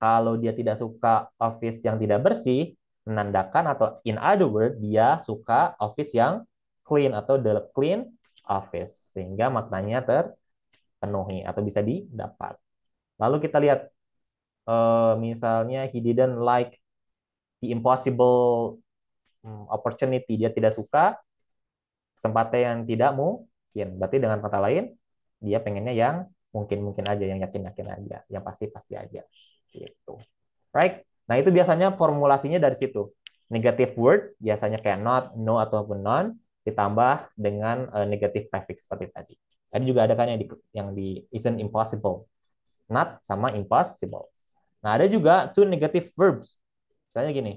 kalau dia tidak suka office yang tidak bersih, menandakan atau in other word dia suka office yang clean atau the clean office sehingga maknanya terpenuhi atau bisa didapat. Lalu kita lihat eh, misalnya he didn't like the impossible hmm, opportunity dia tidak suka Sempatnya yang tidak mungkin. Berarti dengan kata lain, dia pengennya yang mungkin-mungkin aja, yang yakin-yakin aja, yang pasti-pasti aja. Gitu. Right? Nah, itu biasanya formulasinya dari situ. Negative word biasanya kayak not, no, ataupun non, ditambah dengan uh, negative prefix seperti tadi. Tadi juga ada kan yang di, yang di isn't impossible. Not sama impossible. Nah, ada juga two negative verbs. Misalnya gini,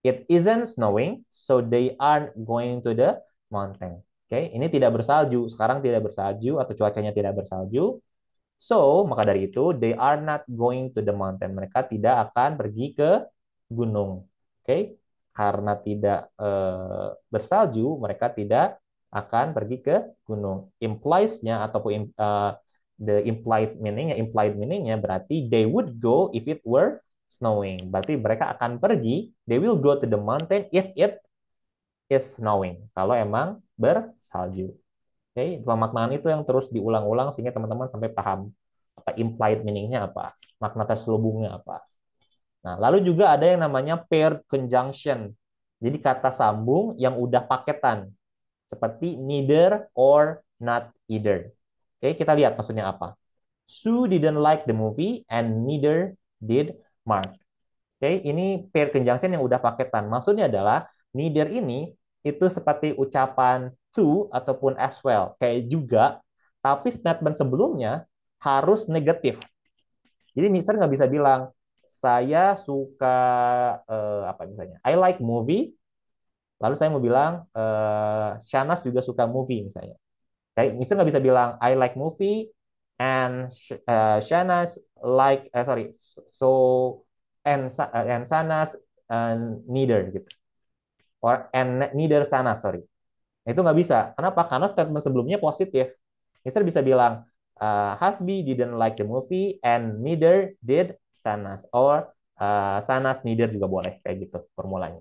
It isn't snowing, so they aren't going to the mountain. Oke, okay? ini tidak bersalju. Sekarang tidak bersalju atau cuacanya tidak bersalju. So, maka dari itu, they are not going to the mountain. Mereka tidak akan pergi ke gunung. Oke, okay? karena tidak uh, bersalju, mereka tidak akan pergi ke gunung. Implies-nya ataupun uh, the implies meaning-nya, implied meaning-nya berarti they would go if it were snowing. Berarti mereka akan pergi, they will go to the mountain if it is snowing. Kalau emang bersalju. Oke, okay? maknaan itu yang terus diulang-ulang sehingga teman-teman sampai paham apa implied meaningnya apa, makna terselubungnya apa. Nah, lalu juga ada yang namanya paired conjunction. Jadi kata sambung yang udah paketan. Seperti neither or not either. Oke, okay? kita lihat maksudnya apa. Sue didn't like the movie and neither did Mark. Oke, okay, ini pair conjunction yang udah paketan. Maksudnya adalah neither ini itu seperti ucapan to ataupun as well, kayak juga, tapi statement sebelumnya harus negatif. Jadi Mister nggak bisa bilang saya suka uh, apa misalnya, I like movie, lalu saya mau bilang eh, Shanas juga suka movie misalnya. Kayak Mister nggak bisa bilang I like movie, and uh, Shana's like uh, sorry so and uh, and Sana's uh, neither gitu or and neither Sana sorry itu nggak bisa kenapa karena statement sebelumnya positif Mister bisa bilang uh, Hasbi didn't like the movie and neither did Sanas or uh, Sanas neither juga boleh kayak gitu formulanya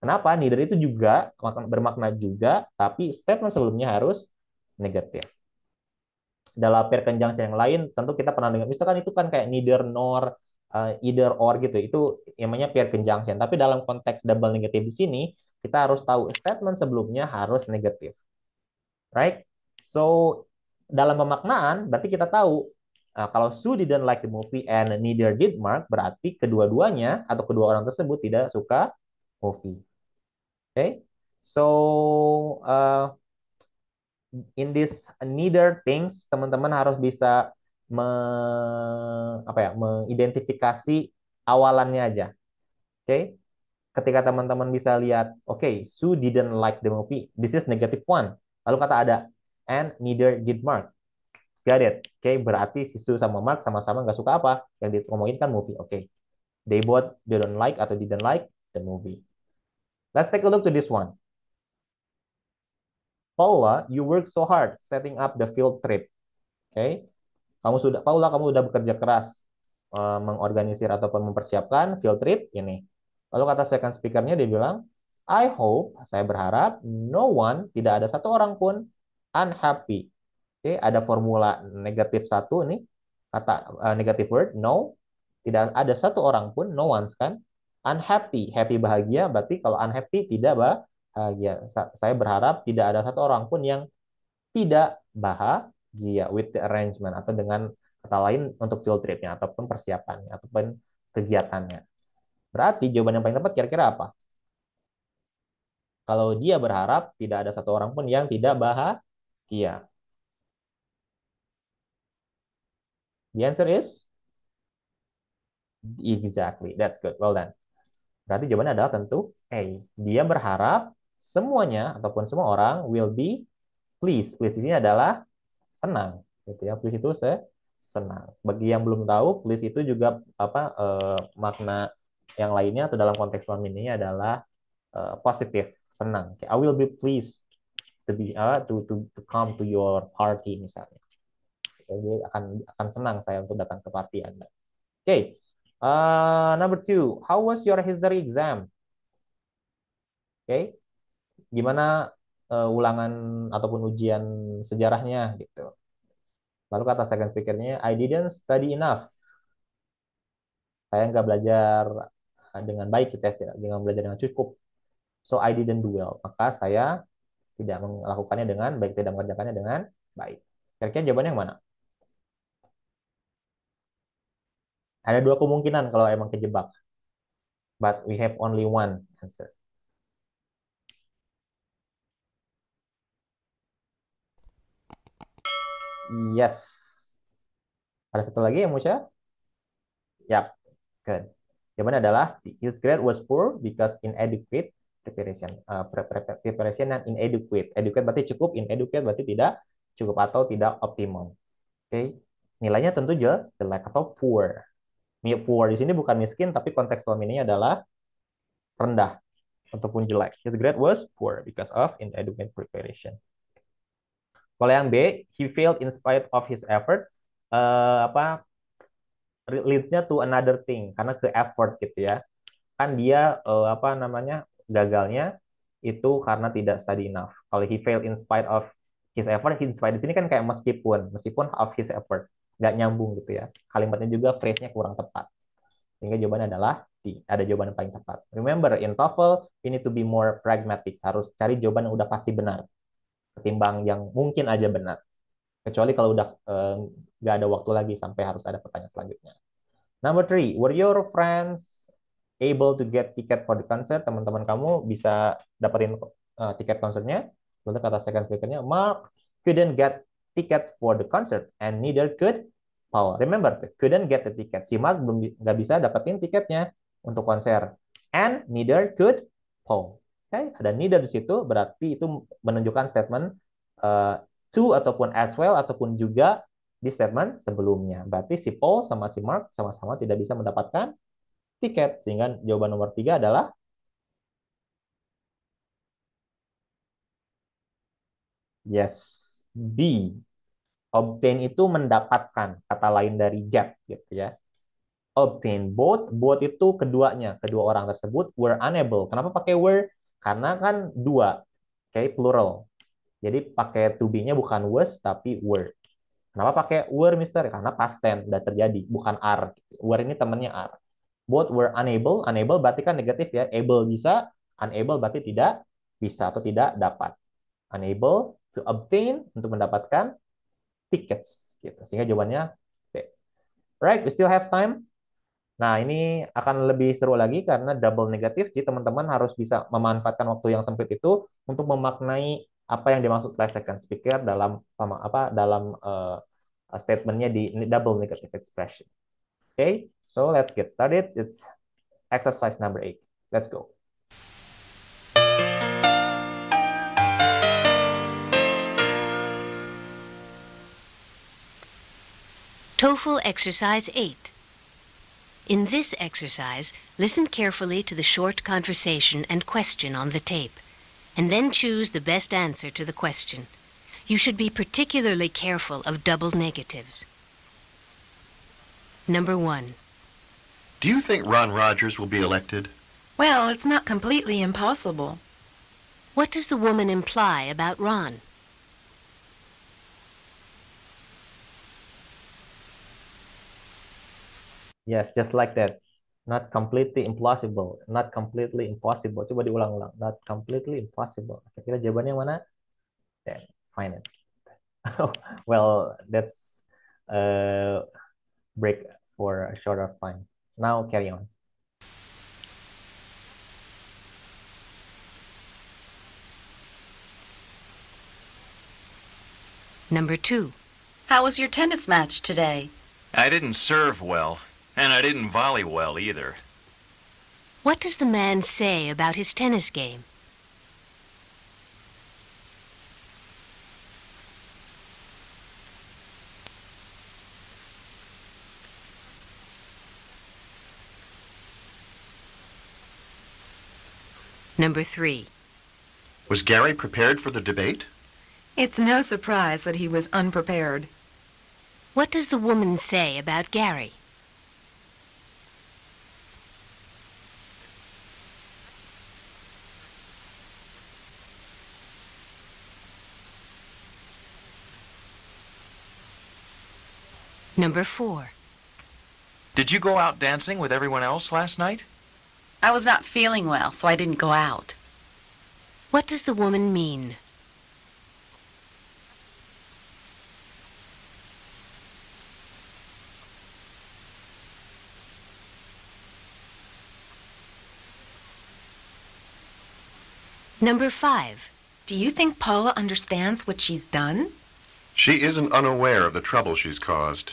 kenapa neither itu juga bermakna juga tapi statement sebelumnya harus negatif dalam pair conjunction yang lain tentu kita pernah dengar misalkan itu kan kayak neither nor uh, either or gitu itu yang namanya pair conjunction tapi dalam konteks double negatif di sini kita harus tahu statement sebelumnya harus negatif right so dalam pemaknaan berarti kita tahu uh, kalau Sue didn't like the movie and neither did Mark berarti kedua-duanya atau kedua orang tersebut tidak suka movie oke okay? so uh, in this neither things teman-teman harus bisa me, apa ya mengidentifikasi awalannya aja. Oke. Okay? Ketika teman-teman bisa lihat, oke, okay, Sue didn't like the movie. This is negative one. Lalu kata ada and neither did Mark. Got it. Oke, okay, berarti si Sue sama Mark sama-sama nggak suka apa? Yang ditemuin kan movie. Oke. Okay. They both didn't like atau didn't like the movie. Let's take a look to this one. Paula, you work so hard setting up the field trip. Oke. Okay? Kamu sudah Paula kamu sudah bekerja keras uh, mengorganisir ataupun mempersiapkan field trip ini. Lalu kata second speakernya dia bilang, I hope, saya berharap no one, tidak ada satu orang pun unhappy. Oke, okay? ada formula negatif satu ini kata uh, eh, negative word no, tidak ada satu orang pun no one's kan unhappy. Happy bahagia berarti kalau unhappy tidak bah bahagia. Saya berharap tidak ada satu orang pun yang tidak bahagia with the arrangement atau dengan kata lain untuk field tripnya ataupun persiapannya ataupun kegiatannya. Berarti jawaban yang paling tepat kira-kira apa? Kalau dia berharap tidak ada satu orang pun yang tidak bahagia. The answer is exactly. That's good. Well done. Berarti jawabannya adalah tentu A. Dia berharap semuanya ataupun semua orang will be pleased. Pleased di adalah senang, gitu ya. Pleased itu se senang. Bagi yang belum tahu, pleased itu juga apa eh, makna yang lainnya atau dalam konteks suami ini adalah eh, positif, senang. I will be pleased to be uh, to to to come to your party misalnya. Jadi akan akan senang saya untuk datang ke party Anda. Oke. Okay. Uh, eh, number two, how was your history exam? Oke, okay gimana uh, ulangan ataupun ujian sejarahnya gitu. Lalu kata second speakernya, I didn't study enough. Saya nggak belajar eh, dengan baik gitu ya, dengan belajar dengan cukup. So I didn't do well. Maka saya tidak melakukannya dengan baik, tidak mengerjakannya dengan baik. Kira-kira jawabannya yang mana? Ada dua kemungkinan kalau emang kejebak. But we have only one answer. Yes. Ada satu lagi yang mau saya? Yap. Good. Jawabannya adalah his grade was poor because inadequate preparation. Uh, pre -pre preparation yang inadequate. Adequate berarti cukup, inadequate berarti tidak cukup atau tidak optimum. Oke. Okay. Nilainya tentu jelek atau poor. Poor di sini bukan miskin tapi kontekstual ini adalah rendah ataupun jelek. His grade was poor because of inadequate preparation. Kalau yang B, he failed in spite of his effort. Uh, apa leadnya to another thing karena ke effort gitu ya. Kan dia uh, apa namanya gagalnya itu karena tidak study enough. Kalau he failed in spite of his effort, he spite di sini kan kayak meskipun, meskipun of his effort nggak nyambung gitu ya. Kalimatnya juga phrase-nya kurang tepat. Sehingga jawabannya adalah D. Ada jawaban yang paling tepat. Remember, in TOEFL, you need to be more pragmatic. Harus cari jawaban yang udah pasti benar ketimbang yang mungkin aja benar. Kecuali kalau udah eh, nggak uh, ada waktu lagi sampai harus ada pertanyaan selanjutnya. Number three, were your friends able to get ticket for the concert? Teman-teman kamu bisa dapetin uh, tiket konsernya? Lalu kata second speakernya, Mark couldn't get tickets for the concert and neither could Paul. Remember, couldn't get the ticket. Si Mark nggak bisa dapetin tiketnya untuk konser. And neither could Paul okay, ada neither di situ berarti itu menunjukkan statement uh, to ataupun as well ataupun juga di statement sebelumnya. Berarti si Paul sama si Mark sama-sama tidak bisa mendapatkan tiket sehingga jawaban nomor tiga adalah yes B. Obtain itu mendapatkan kata lain dari get gitu ya obtain both both itu keduanya kedua orang tersebut were unable kenapa pakai were karena kan dua, oke plural. Jadi pakai to be-nya bukan was tapi were. Kenapa pakai were, Mister? Karena past tense udah terjadi, bukan are. Were ini temennya are. Both were unable, unable berarti kan negatif ya. Able bisa, unable berarti tidak bisa atau tidak dapat. Unable to obtain untuk mendapatkan tickets gitu. Sehingga jawabannya B. Right, we still have time. Nah, ini akan lebih seru lagi karena double negatif, jadi teman-teman harus bisa memanfaatkan waktu yang sempit itu untuk memaknai apa yang dimaksud oleh second speaker dalam apa dalam uh, statementnya di double negative expression. Oke, okay? so let's get started. It's exercise number eight. Let's go. TOEFL exercise eight. In this exercise, listen carefully to the short conversation and question on the tape, and then choose the best answer to the question. You should be particularly careful of double negatives. Number one. Do you think Ron Rogers will be elected? Well, it's not completely impossible. What does the woman imply about Ron? Yes, just like that. Not completely impossible. Not completely impossible. Coba diulang-ulang. Not completely impossible. Kira-kira jawabannya mana? Then, find it. well, that's a uh, break for a shorter time. Now carry on. Number two. How was your tennis match today? I didn't serve well. And I didn't volley well either. What does the man say about his tennis game? Number three. Was Gary prepared for the debate? It's no surprise that he was unprepared. What does the woman say about Gary? Number four. Did you go out dancing with everyone else last night? I was not feeling well, so I didn't go out. What does the woman mean? Number five. Do you think Paula understands what she's done? She isn't unaware of the trouble she's caused.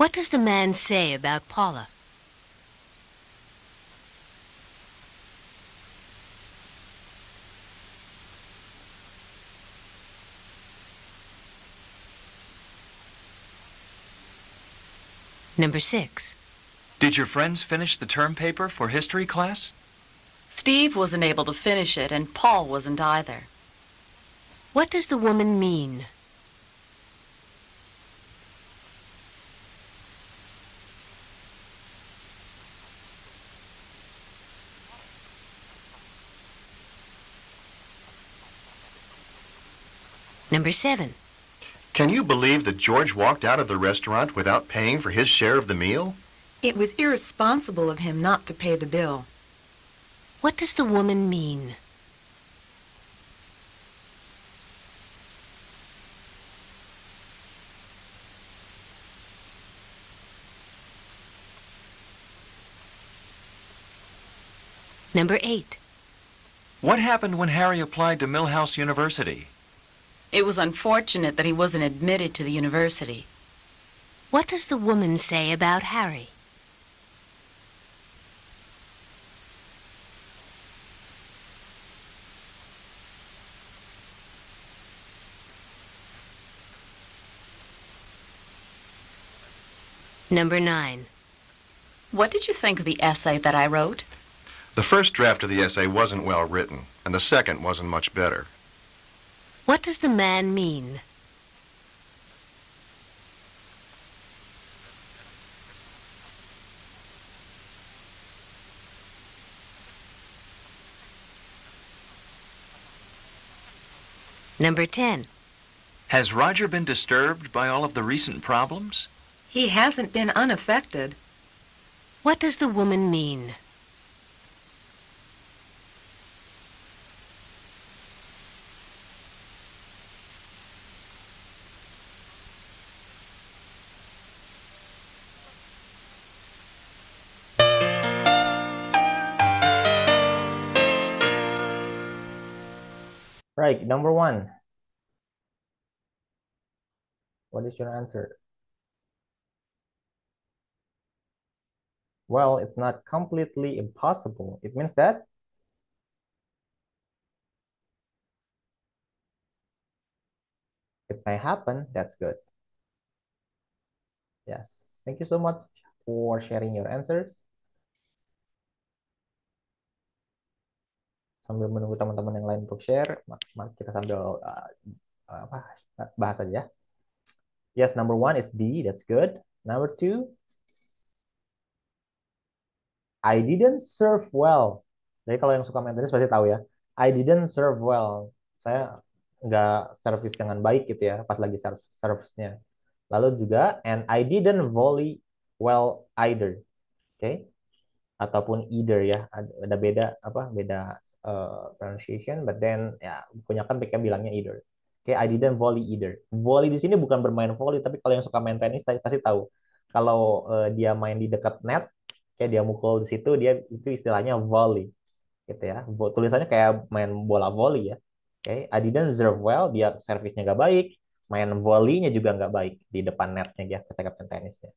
What does the man say about Paula? Number six. Did your friends finish the term paper for history class? Steve wasn't able to finish it, and Paul wasn't either. What does the woman mean? number seven. Can you believe that George walked out of the restaurant without paying for his share of the meal? It was irresponsible of him not to pay the bill. What does the woman mean? Number eight. What happened when Harry applied to Millhouse University? It was unfortunate that he wasn't admitted to the university. What does the woman say about Harry? Number nine. What did you think of the essay that I wrote? The first draft of the essay wasn't well written, and the second wasn't much better. What does the man mean? Number 10. Has Roger been disturbed by all of the recent problems? He hasn't been unaffected. What does the woman mean? Right, number one. What is your answer? Well, it's not completely impossible. It means that it may happen. That's good. Yes. Thank you so much for sharing your answers. sambil menunggu teman-teman yang lain untuk share, kita sambil uh, apa bahas aja. ya Yes, number one is D. That's good. Number two, I didn't serve well. Jadi kalau yang suka maintenance pasti tahu ya. I didn't serve well. Saya nggak service dengan baik gitu ya pas lagi service-nya. Lalu juga and I didn't volley well either. Oke. Okay? ataupun either ya ada beda apa beda uh, pronunciation but then ya punya kan PK bilangnya either oke okay, I didn't volley either volley di sini bukan bermain volley tapi kalau yang suka main tenis pasti tahu kalau uh, dia main di dekat net kayak dia mukul di situ dia itu istilahnya volley gitu ya tulisannya kayak main bola volley ya oke okay, I didn't serve well dia servisnya nggak baik main volleynya juga nggak baik di depan netnya ya ketika main tenisnya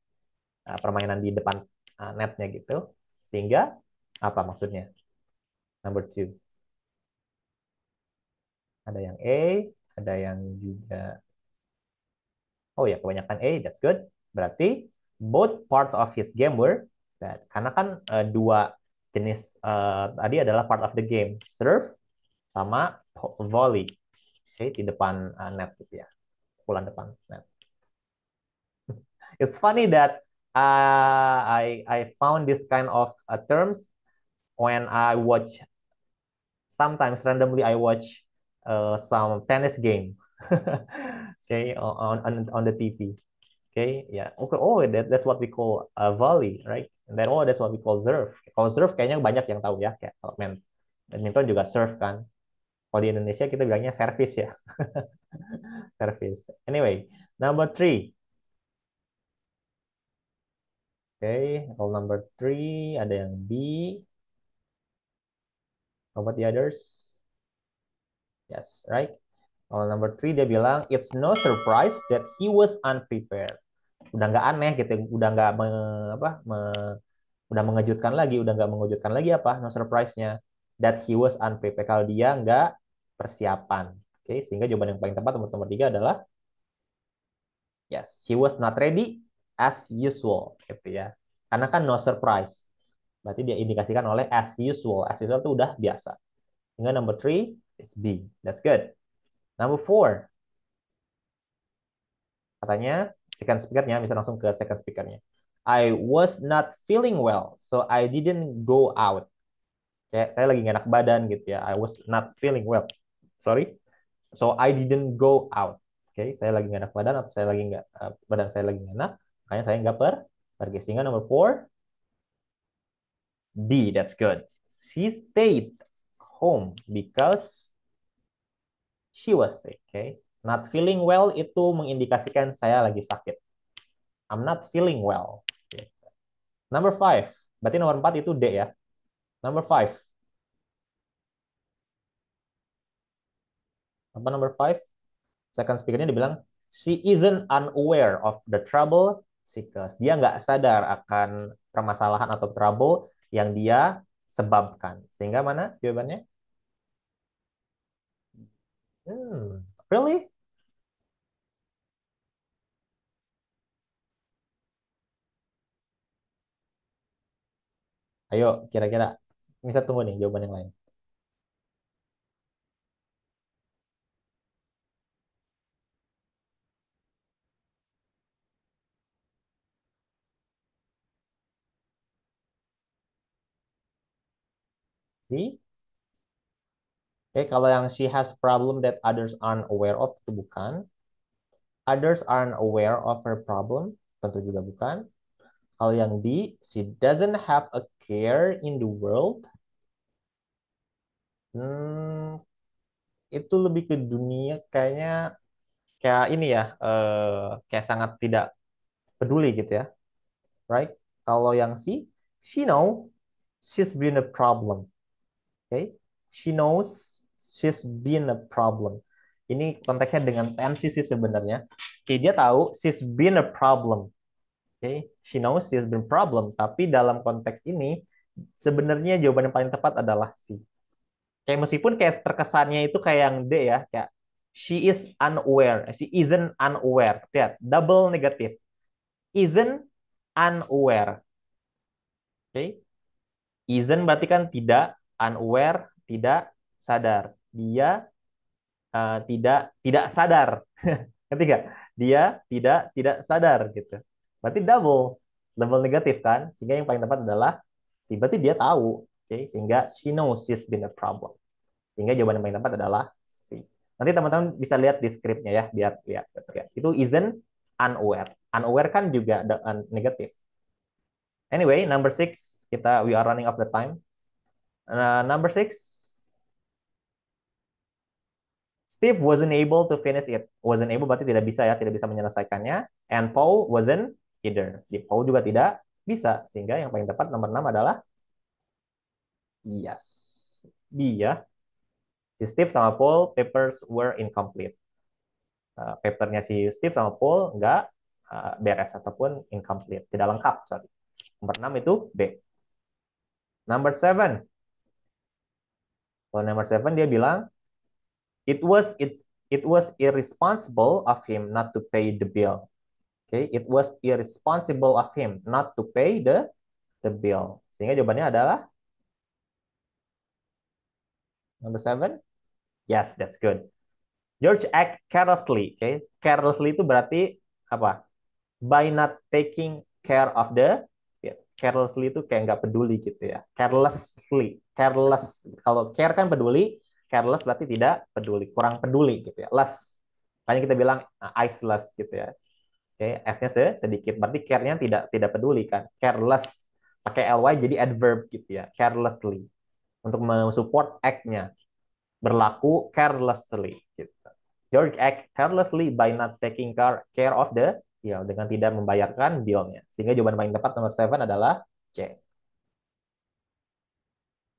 nah, permainan di depan ah, netnya gitu sehingga apa maksudnya? Number two. Ada yang A, ada yang juga Oh ya, kebanyakan A, that's good. Berarti both parts of his game were bad. Karena kan uh, dua jenis uh, tadi adalah part of the game, serve sama volley. okay, di depan uh, net gitu ya. Pukulan depan net. It's funny that I I found this kind of uh, terms when I watch sometimes randomly I watch uh, some tennis game okay on, on on the TV okay yeah okay oh that, that's what we call a volley right and then oh that's what we call serve kalau serve kayaknya banyak yang tahu ya kayak kalau main badminton juga serve kan kalau di Indonesia kita bilangnya service ya service anyway number three okay, roll number three ada yang B. How about the others? Yes, right? Roll number three dia bilang it's no surprise that he was unprepared. Udah nggak aneh gitu, udah nggak me, apa me, udah mengejutkan lagi, udah nggak mengejutkan lagi apa? No surprise-nya that he was unprepared kalau dia nggak persiapan. Oke, okay, sehingga jawaban yang paling tepat nomor nomor tiga adalah yes, he was not ready as usual gitu ya. Karena kan no surprise. Berarti dia indikasikan oleh as usual. As usual itu udah biasa. Sehingga number three is B. That's good. Number four. Katanya second speakernya bisa langsung ke second speakernya. I was not feeling well, so I didn't go out. Kayak saya lagi nggak enak badan gitu ya. I was not feeling well. Sorry. So I didn't go out. Oke, okay, saya lagi nggak enak badan atau saya lagi nggak uh, badan saya lagi nggak enak, Makanya saya nggak per pergi. Sehingga nomor 4, D, that's good. She stayed home because she was sick. Okay? Not feeling well itu mengindikasikan saya lagi sakit. I'm not feeling well. Okay. Number five. Berarti nomor empat itu D ya. Number five. Apa nomor five? Second speakernya dibilang, she isn't unaware of the trouble siklus. Dia nggak sadar akan permasalahan atau trouble yang dia sebabkan. Sehingga mana jawabannya? Hmm, really? Ayo, kira-kira bisa tunggu nih jawaban yang lain. Oke, okay, kalau yang she has problem that others aren't aware of itu bukan. Others aren't aware of her problem tentu juga bukan. Kalau yang D, she doesn't have a care in the world. Hmm, itu lebih ke dunia kayaknya kayak ini ya, uh, kayak sangat tidak peduli gitu ya. Right? Kalau yang C, she know she's been a problem. Okay? She knows she's been a problem. Ini konteksnya dengan tense sih sebenarnya. Okay, dia tahu she's been a problem. Okay? She knows she's been a problem. Tapi dalam konteks ini, sebenarnya jawaban yang paling tepat adalah she. Kayak meskipun kayak terkesannya itu kayak yang D ya, kayak she is unaware, eh, she isn't unaware. Lihat, double negative. Isn't unaware. Oke. Okay. Isn't berarti kan tidak, unaware tidak sadar dia uh, tidak tidak sadar ketiga dia tidak tidak sadar gitu berarti double double negatif kan sehingga yang paling tepat adalah si berarti dia tahu okay? sehingga she knows she's been a problem sehingga jawaban yang paling tepat adalah C. Nanti teman-teman bisa lihat di skripnya ya, biar lihat. lihat. Itu isn't unaware. Unaware kan juga eh, negatif. Anyway, number six, kita we are running off the time. Uh, number six. Steve wasn't able to finish it. Wasn't able berarti tidak bisa ya, tidak bisa menyelesaikannya. And Paul wasn't either. Paul juga tidak bisa. Sehingga yang paling tepat nomor 6 adalah yes. B ya. Si Steve sama Paul, papers were incomplete. Uh, papernya si Steve sama Paul nggak uh, beres ataupun incomplete. Tidak lengkap, sorry. Nomor 6 itu B. Number 7. Kalau number seven dia bilang, it was it it was irresponsible of him not to pay the bill. Okay, it was irresponsible of him not to pay the the bill. Sehingga jawabannya adalah number 7. Yes, that's good. George act carelessly. Okay, carelessly itu berarti apa? By not taking care of the ya, carelessly itu kayak nggak peduli gitu ya. Carelessly, careless. Kalau care kan peduli, careless berarti tidak peduli, kurang peduli gitu ya. Less. Makanya kita bilang uh, iceless gitu ya. Oke, okay, S-nya sedikit. Berarti care-nya tidak tidak peduli kan. Careless. Pakai ly jadi adverb gitu ya. Carelessly. Untuk mensupport act-nya. Berlaku carelessly gitu. George act carelessly by not taking care of the bill ya, dengan tidak membayarkan bill-nya. Sehingga jawaban paling tepat nomor 7 adalah C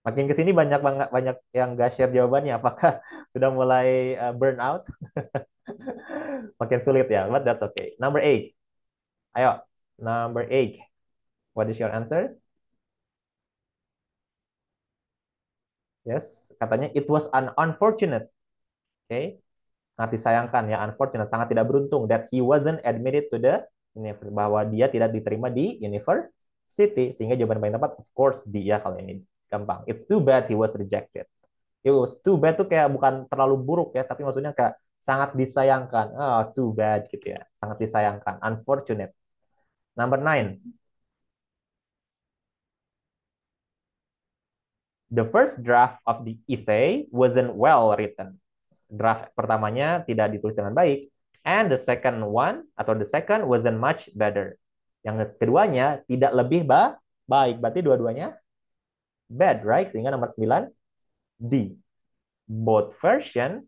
makin kesini banyak banget banyak yang gak share jawabannya apakah sudah mulai uh, burn out makin sulit ya but that's okay number eight ayo number eight what is your answer yes katanya it was an unfortunate okay sangat disayangkan ya unfortunate sangat tidak beruntung that he wasn't admitted to the universe. bahwa dia tidak diterima di City sehingga jawaban paling tepat of course dia kalau ini gampang it's too bad he was rejected it was too bad tuh kayak bukan terlalu buruk ya tapi maksudnya kayak sangat disayangkan oh too bad gitu ya sangat disayangkan unfortunate number nine the first draft of the essay wasn't well written draft pertamanya tidak ditulis dengan baik and the second one atau the second wasn't much better yang keduanya tidak lebih ba baik berarti dua-duanya bad, right? Sehingga nomor 9 D. Both version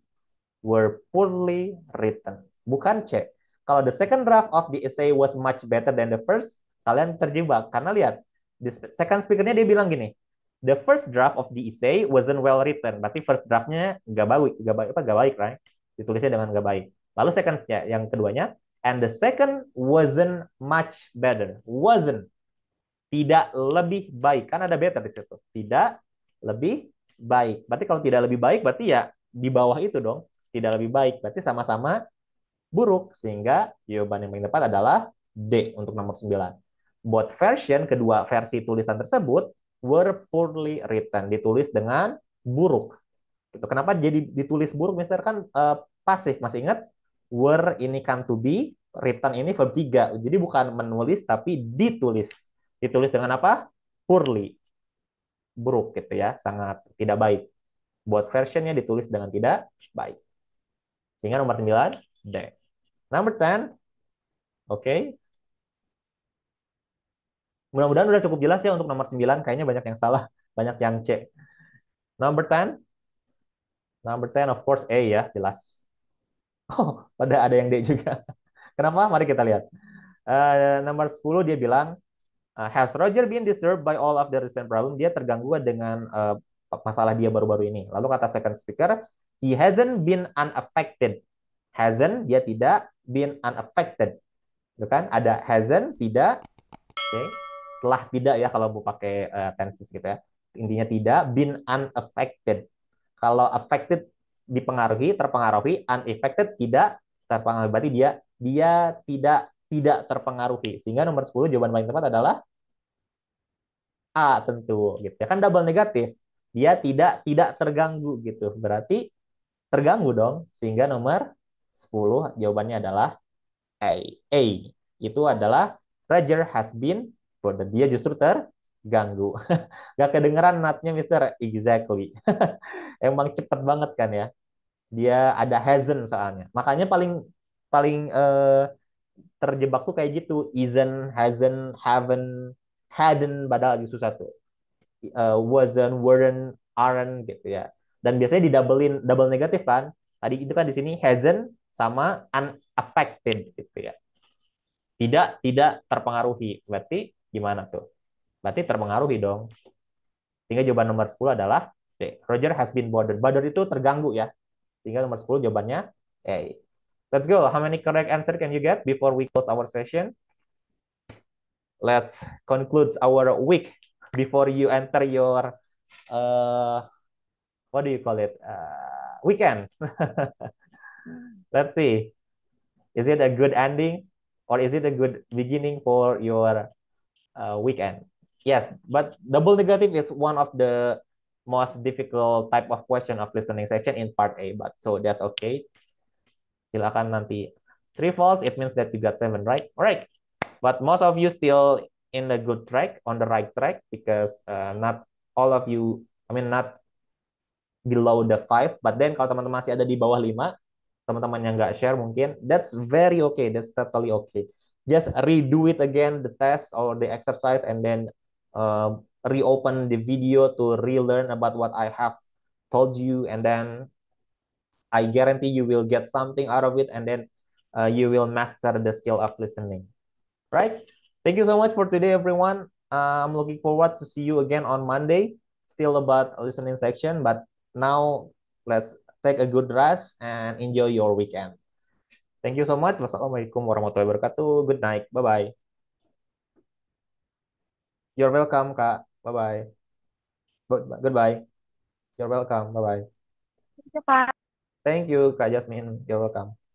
were poorly written. Bukan C. Kalau the second draft of the essay was much better than the first, kalian terjebak karena lihat the second speakernya dia bilang gini, the first draft of the essay wasn't well written. Berarti first draftnya nggak baik, nggak baik apa nggak baik, right? Ditulisnya dengan nggak baik. Lalu second yang keduanya, and the second wasn't much better. Wasn't tidak lebih baik. Kan ada better di situ. Tidak lebih baik. Berarti kalau tidak lebih baik berarti ya di bawah itu dong. Tidak lebih baik. Berarti sama-sama buruk. Sehingga jawaban yang paling tepat adalah D untuk nomor 9. Both version, kedua versi tulisan tersebut, were poorly written. Ditulis dengan buruk. Gitu. Kenapa jadi ditulis buruk? Mister kan uh, pasif. Masih ingat? Were ini kan to be, written ini verb 3. Jadi bukan menulis tapi ditulis ditulis dengan apa? Poorly. Buruk gitu ya, sangat tidak baik. Buat versionnya ditulis dengan tidak baik. Sehingga nomor 9, D. Number 10, oke. Okay. Mudah-mudahan udah cukup jelas ya untuk nomor 9, kayaknya banyak yang salah, banyak yang C. Number 10, number 10 of course A ya, jelas. Oh, pada ada yang D juga. Kenapa? Mari kita lihat. Uh, nomor 10 dia bilang uh, has Roger been disturbed by all of the recent problem? Dia terganggu dengan uh, masalah dia baru-baru ini. Lalu kata second speaker, he hasn't been unaffected. Hasn't dia tidak been unaffected. Itu kan ada hasn't tidak oke. Okay. Telah tidak ya kalau mau pakai uh, tenses gitu ya. Intinya tidak been unaffected. Kalau affected dipengaruhi, terpengaruhi, unaffected tidak terpengaruhi berarti dia dia tidak tidak terpengaruhi. Sehingga nomor 10 jawaban paling tepat adalah A tentu gitu. Ya kan double negatif. Dia tidak tidak terganggu gitu. Berarti terganggu dong sehingga nomor 10 jawabannya adalah A. A itu adalah Roger has been prodded. Oh, dia justru terganggu. Gak kedengeran natnya Mister. Exactly. Emang cepet banget kan ya. Dia ada hazen soalnya. Makanya paling paling eh, terjebak tuh kayak gitu isn't hasn't haven't hadn't padahal lagi susah tuh uh, wasn't weren't aren't gitu ya dan biasanya di doublein double negatif kan tadi itu kan di sini hasn't sama unaffected gitu ya tidak tidak terpengaruhi berarti gimana tuh berarti terpengaruhi dong sehingga jawaban nomor 10 adalah Roger has been bothered bothered itu terganggu ya sehingga nomor 10 jawabannya eh Let's go. How many correct answer can you get before we close our session? Let's conclude our week before you enter your uh, what do you call it? Uh, weekend. Let's see. Is it a good ending or is it a good beginning for your uh, weekend? Yes, but double negative is one of the most difficult type of question of listening session in part A, but so that's okay. silakan nanti three false it means that you got seven right alright but most of you still in the good track on the right track because uh, not all of you I mean not below the five but then kalau teman-teman masih ada di bawah lima teman-teman yang nggak share mungkin that's very okay that's totally okay just redo it again the test or the exercise and then uh, reopen the video to relearn about what I have told you and then I guarantee you will get something out of it and then uh, you will master the skill of listening. Right? Thank you so much for today, everyone. Uh, I'm looking forward to see you again on Monday, still about listening section. But now let's take a good rest and enjoy your weekend. Thank you so much. Wassalamualaikum warahmatullahi wabarakatuh. Good night. Bye-bye. You're welcome, Kak. Bye-bye. Goodbye. You're welcome. Bye-bye. Bye. -bye. Thank you Kak Jasmine, you're welcome.